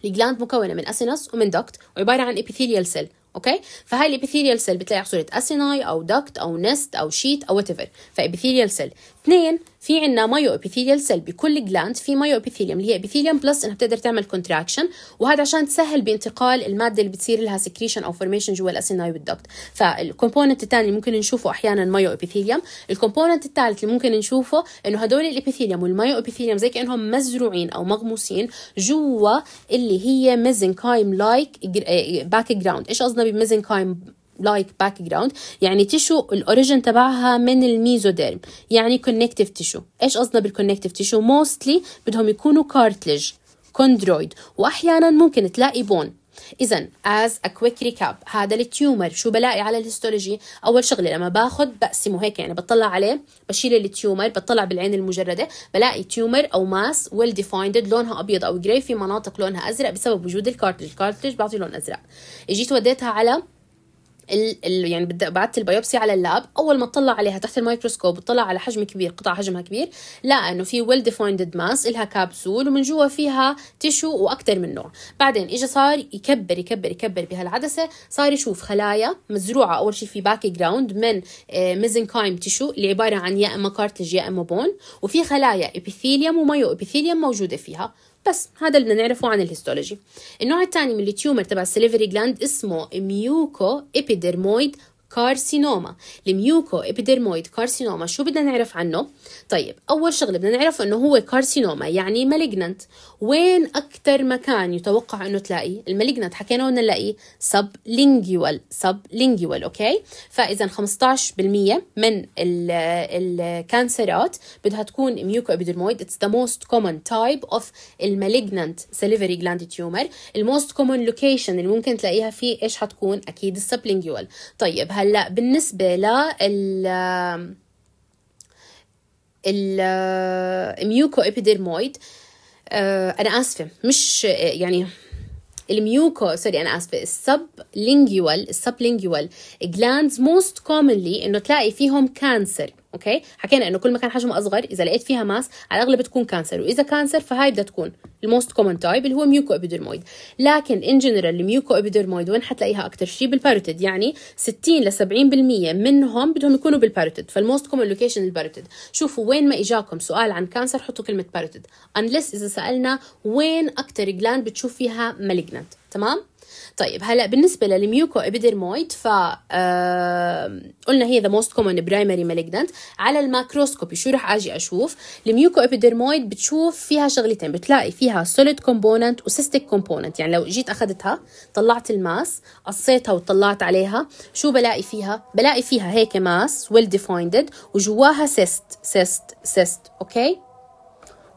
الجلاند مكونه من اسينس ومن دكت وعباره عن ابيثيليال سيل اوكي فهاي الابيثيليال سيل بتلاقي على صوره اسيناي او دكت او نست او شيت او وات ايفر فابيثيليال سيل اثنين في عندنا مايو ابيثيليال سيل بكل جلاند في مايو ابيثيليوم اللي هي ابيثيليوم بلس انها بتقدر تعمل كونتراكشن وهذا عشان تسهل بانتقال الماده اللي بتصير لها سكريشن او فورميشن جوا الاسيناي والدكت فالكومبوننت الثاني اللي ممكن نشوفه احيانا مايو ابيثيليوم الكومبوننت الثالث اللي ممكن نشوفه انه هدول الابيثيليوم والمايو ابيثيليوم زي كانهم مزروعين او مغموسين جوا اللي هي ميزنكايم لايك باك جراوند ايش قصدنا بميزنكايم لايك باك جراوند يعني تيشو الاوريجن تبعها من الميزوديرم يعني كونكتيف تيشو ايش قصدنا بالكونكتيف تيشو موستلي بدهم يكونوا كارتلج كوندرويد واحيانا ممكن تلاقي بون اذا از ا كويك ريكاب هذا التيومر شو بلاقي على الهيستولوجي اول شغله لما باخذ بقسمه هيك يعني بطلع عليه بشيل التيومر بطلع بالعين المجرده بلاقي تيومر او ماس ويل ديفايند لونها ابيض او جراي في مناطق لونها ازرق بسبب وجود الكارتلج الكارتلج بيعطي لون ازرق اجيت وديتها على ال يعني بعثت البيوبسي على اللاب اول ما اطلع عليها تحت الميكروسكوب وطلع على حجم كبير قطعه حجمها كبير لا انه في ويل ديفايند ماس الها كابسول ومن جوا فيها تيشو واكثر من نوع بعدين اجى صار يكبر يكبر يكبر بهالعدسه صار يشوف خلايا مزروعه اول شيء في باك جراوند من ميزنكايم آه، تيشو اللي عباره عن يا اما كارتج يا اما بون وفي خلايا ابيثيليوم ومايو ابيثيليوم موجوده فيها بس هذا اللي بدنا نعرفه عن الهيستولوجي النوع الثاني من التيومر تبع السليفري جلاند اسمه ميوكو ابيدرمويد كارسينوما الميوكو ابيدرمويد كارسينوما شو بدنا نعرف عنه طيب اول شغله بدنا نعرف انه هو كارسينوما يعني مالجننت وين اكثر مكان يتوقع انه تلاقيه المالجننت حكينا بدنا نلاقيه سب لينجوال سب لينجوال اوكي فاذا 15% من الكانسرات بدها تكون ميوكو ابيدرمويد اتس ذا موست كومن تايب اوف المالجننت سليفري جلاند تيومر الموست كومن لوكيشن اللي ممكن تلاقيها فيه ايش حتكون اكيد السب لينجوال طيب هلا بالنسبه ل ال ال ميوكو ابيديرمويد آه، انا اسفه مش يعني الميوكو سوري انا اسفه السب لينجوال السب لينجوال جلاندز موست كومنلي انه تلاقي فيهم كانسر اوكي حكينا انه كل ما كان حجمها اصغر اذا لقيت فيها ماس على الاغلب تكون كانسر واذا كانسر فهاي بدها تكون الموست كومن تايب اللي هو ميوكو ابيدرمويد لكن ان جنرال الميوكو ابيدرمويد وين حتلاقيها اكثر شيء بالباروتيد يعني 60 ل 70% منهم بدهم يكونوا بالباروتيد فالموست كومن لوكيشن الباروتيد شوفوا وين ما اجاكم سؤال عن كانسر حطوا كلمه باروتيد انليس اذا سالنا وين اكثر جلاند بتشوف فيها مالجنت تمام طيب هلا بالنسبه للميوكو ابيدرمويد ف قلنا هي ذا موست كومن برايمري مالجنت على الماكروسكوبي شو رح اجي اشوف الميوكو ابيدرمويد بتشوف فيها شغلتين بتلاقي فيها سوليد كومبوننت وسيستيك كومبوننت يعني لو جيت اخذتها طلعت الماس قصيتها وطلعت عليها شو بلاقي فيها بلاقي فيها هيك ماس ويل ديفايندد وجواها سيست سيست سيست اوكي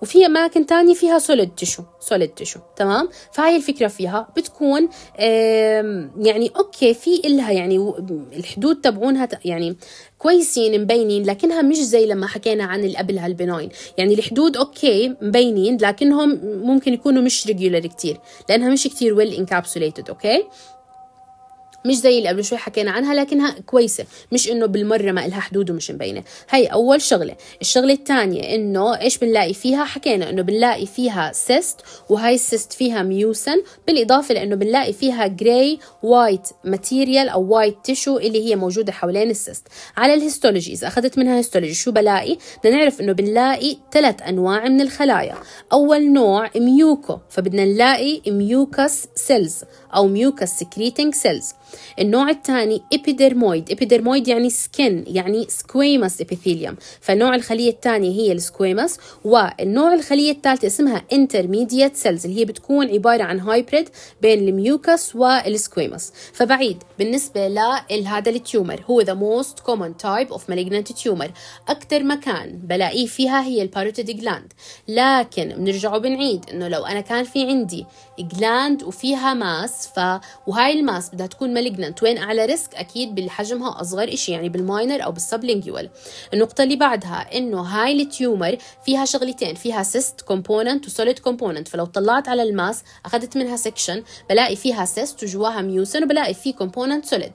وفي اماكن تانية فيها سوليد تشو سوليد تشو تمام فهاي الفكره فيها بتكون يعني اوكي في إلها يعني الحدود تبعونها يعني كويسين مبينين لكنها مش زي لما حكينا عن اللي قبلها البناين يعني الحدود اوكي مبينين لكنهم ممكن يكونوا مش ريجولر كتير لانها مش كتير ويل انكابسوليتد اوكي مش زي اللي قبل شوي حكينا عنها لكنها كويسه مش انه بالمره ما لها حدود ومش مبينه هي اول شغله الشغله الثانيه انه ايش بنلاقي فيها حكينا انه بنلاقي فيها سيست وهاي السيست فيها ميوسن بالاضافه لانه بنلاقي فيها جراي وايت ماتيريال او وايت تيشو اللي هي موجوده حوالين السيست على الهيستولوجي اذا اخذت منها هيستولوجي شو بلاقي بدنا نعرف انه بنلاقي ثلاث انواع من الخلايا اول نوع ميوكو فبدنا نلاقي ميوكس سيلز او ميوكس سكريتنج سيلز النوع الثاني ابيدرمويد ابيدرمويد يعني سكن يعني سكويمس ابيثيليوم فنوع الخليه الثانية هي السكويمس والنوع الخليه الثالثه اسمها انترميديت سيلز اللي هي بتكون عباره عن هايبريد بين الميوكس والسكويمس فبعيد بالنسبه لهذا التيومر هو ذا موست كومن تايب اوف malignant تيومر اكثر مكان بلاقيه فيها هي الباروتيد جلاند لكن بنرجع وبنعيد انه لو انا كان في عندي جلاند وفيها ماس ف وهاي الماس بدها تكون مالجنانت وين اعلى ريسك اكيد بالحجمها اصغر شيء يعني بالماينر او بالسبلينجوال النقطه اللي بعدها انه هاي التيومر فيها شغلتين فيها سيست كومبوننت وسوليد كومبوننت فلو طلعت على الماس اخذت منها سكشن بلاقي فيها سيست وجواها ميوسن وبلاقي في كومبوننت سوليد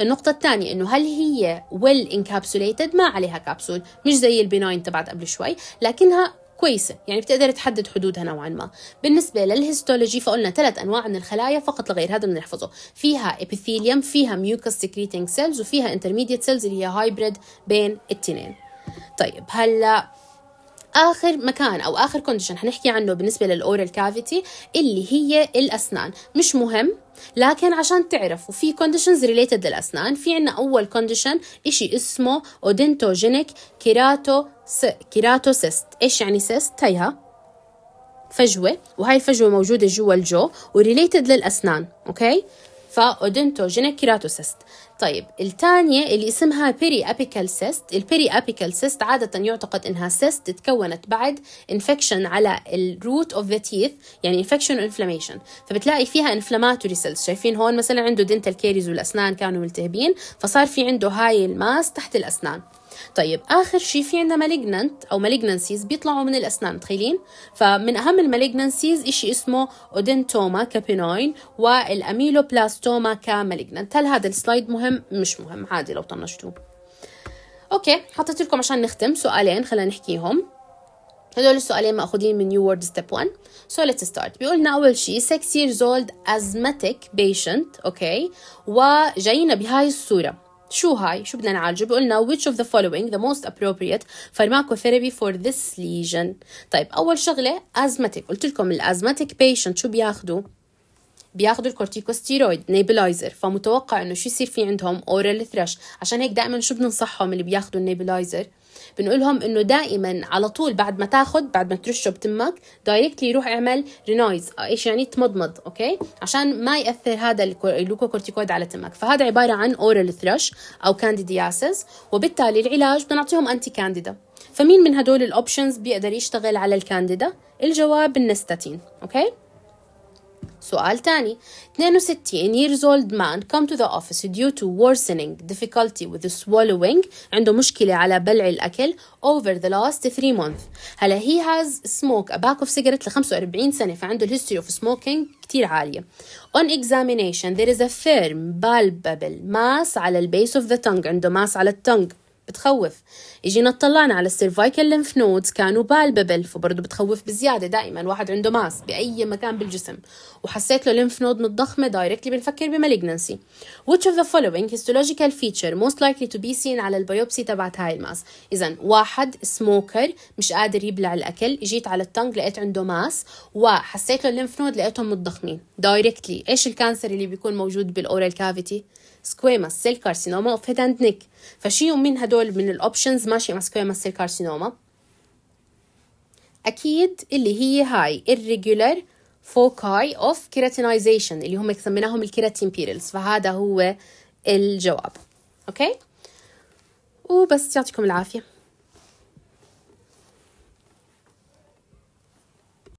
النقطه الثانيه انه هل هي ويل well انكابسوليتد ما عليها كابسول مش زي البيناين تبعت قبل شوي لكنها كويسة يعني بتقدر تحدد حدودها نوعا ما بالنسبة للهيستولوجي فقلنا ثلاث أنواع من الخلايا فقط لغير هذا بنحفظه فيها epithelium فيها mucus secreting cells وفيها intermediate cells اللي هي hybrid بين التنين طيب هلا اخر مكان او اخر كونديشن حنحكي عنه بالنسبه للاورال كافيتي اللي هي الاسنان مش مهم لكن عشان تعرفوا في كونديشنز ريليتد للاسنان في عنا اول كونديشن إشي اسمه اودنتوجينيك كيراتو س... كيراتو سيست ايش يعني سيست هيها فجوة وهاي الفجوة موجودة جوا الجو وريليتد للأسنان أوكي فأودنتوجينيك سيست طيب الثانية اللي اسمها بيري أبيكال سيست البيري أبيكال سيست عادة يعتقد إنها سيست تكونت بعد انفكشن على الروت اوف ذا تيث يعني انفكشن وانفلاميشن فبتلاقي فيها انفلاماتوري سيلز شايفين هون مثلا عنده دنتال كيريز والأسنان كانوا ملتهبين فصار في عنده هاي الماس تحت الأسنان طيب اخر شيء في عندنا مالجننت او مالجننسيز بيطلعوا من الاسنان متخيلين فمن اهم المالجننسيز شيء اسمه اودنتوما كابينوين والاميلوبلاستوما كمالجننت هل هذا السلايد مهم مش مهم عادي لو طنشتوه اوكي حطيت لكم عشان نختم سؤالين خلينا نحكيهم هدول السؤالين مأخوذين من New Word Step 1 So let's start بيقول لنا أول شيء 6 years old asthmatic patient أوكي okay. وجاينا بهاي الصورة شو هاي شو بدنا نعالجه بقولنا which of the following the most appropriate pharmacotherapy for this lesion طيب أول شغلة asthmatic قلت لكم الأزمتك patient شو بياخدوا بياخدوا الكورتيكوستيرويد نيبلايزر فمتوقع انه شو يصير في عندهم اورال ثرش عشان هيك دائما شو بننصحهم اللي بياخدوا النيبلايزر بنقولهم انه دائما على طول بعد ما تاخد بعد ما ترشه بتمك دايركتلي يروح اعمل رينويز ايش يعني تمضمض اوكي عشان ما ياثر هذا اللوكوكورتيكويد على تمك فهذا عباره عن اورال ثرش او كانديدياسيس وبالتالي العلاج بدنا نعطيهم انتي كانديدا فمين من هدول الاوبشنز بيقدر يشتغل على الكانديدا الجواب النستاتين اوكي سؤال تاني 62 years old man come to the office due to worsening difficulty with the swallowing عنده مشكلة على بلع الأكل over the last 3 months هلا he has smoked a pack of cigarettes ل 45 سنة فعنده الهيستوري of smoking كتير عالية on examination there is a firm palpable mass على base of the tongue عنده mass على الtongue بتخوف اجينا اطلعنا على السيرفايكال لنف نودز كانوا بالببل فبرضه بتخوف بزياده دائما واحد عنده ماس باي مكان بالجسم وحسيت له لنف نود متضخمه دايركتلي بنفكر بمالجنسي which of the following histological feature most likely to be seen على البيوبسي تبعت هاي الماس اذا واحد سموكر مش قادر يبلع الاكل اجيت على التنج لقيت عنده ماس وحسيت له لنف نود لقيتهم متضخمين دايركتلي ايش الكانسر اللي بيكون موجود بالاورال كافيتي سكويماس سيل كارسينوما اوف هيد اند نيك فشي من هدول من الاوبشنز ماشي مع سكويماس سيل كارسينوما اكيد اللي هي هاي irregular فوكاي اوف كيراتينايزيشن اللي هم سميناهم الكيراتين بيرلز فهذا هو الجواب اوكي وبس يعطيكم العافيه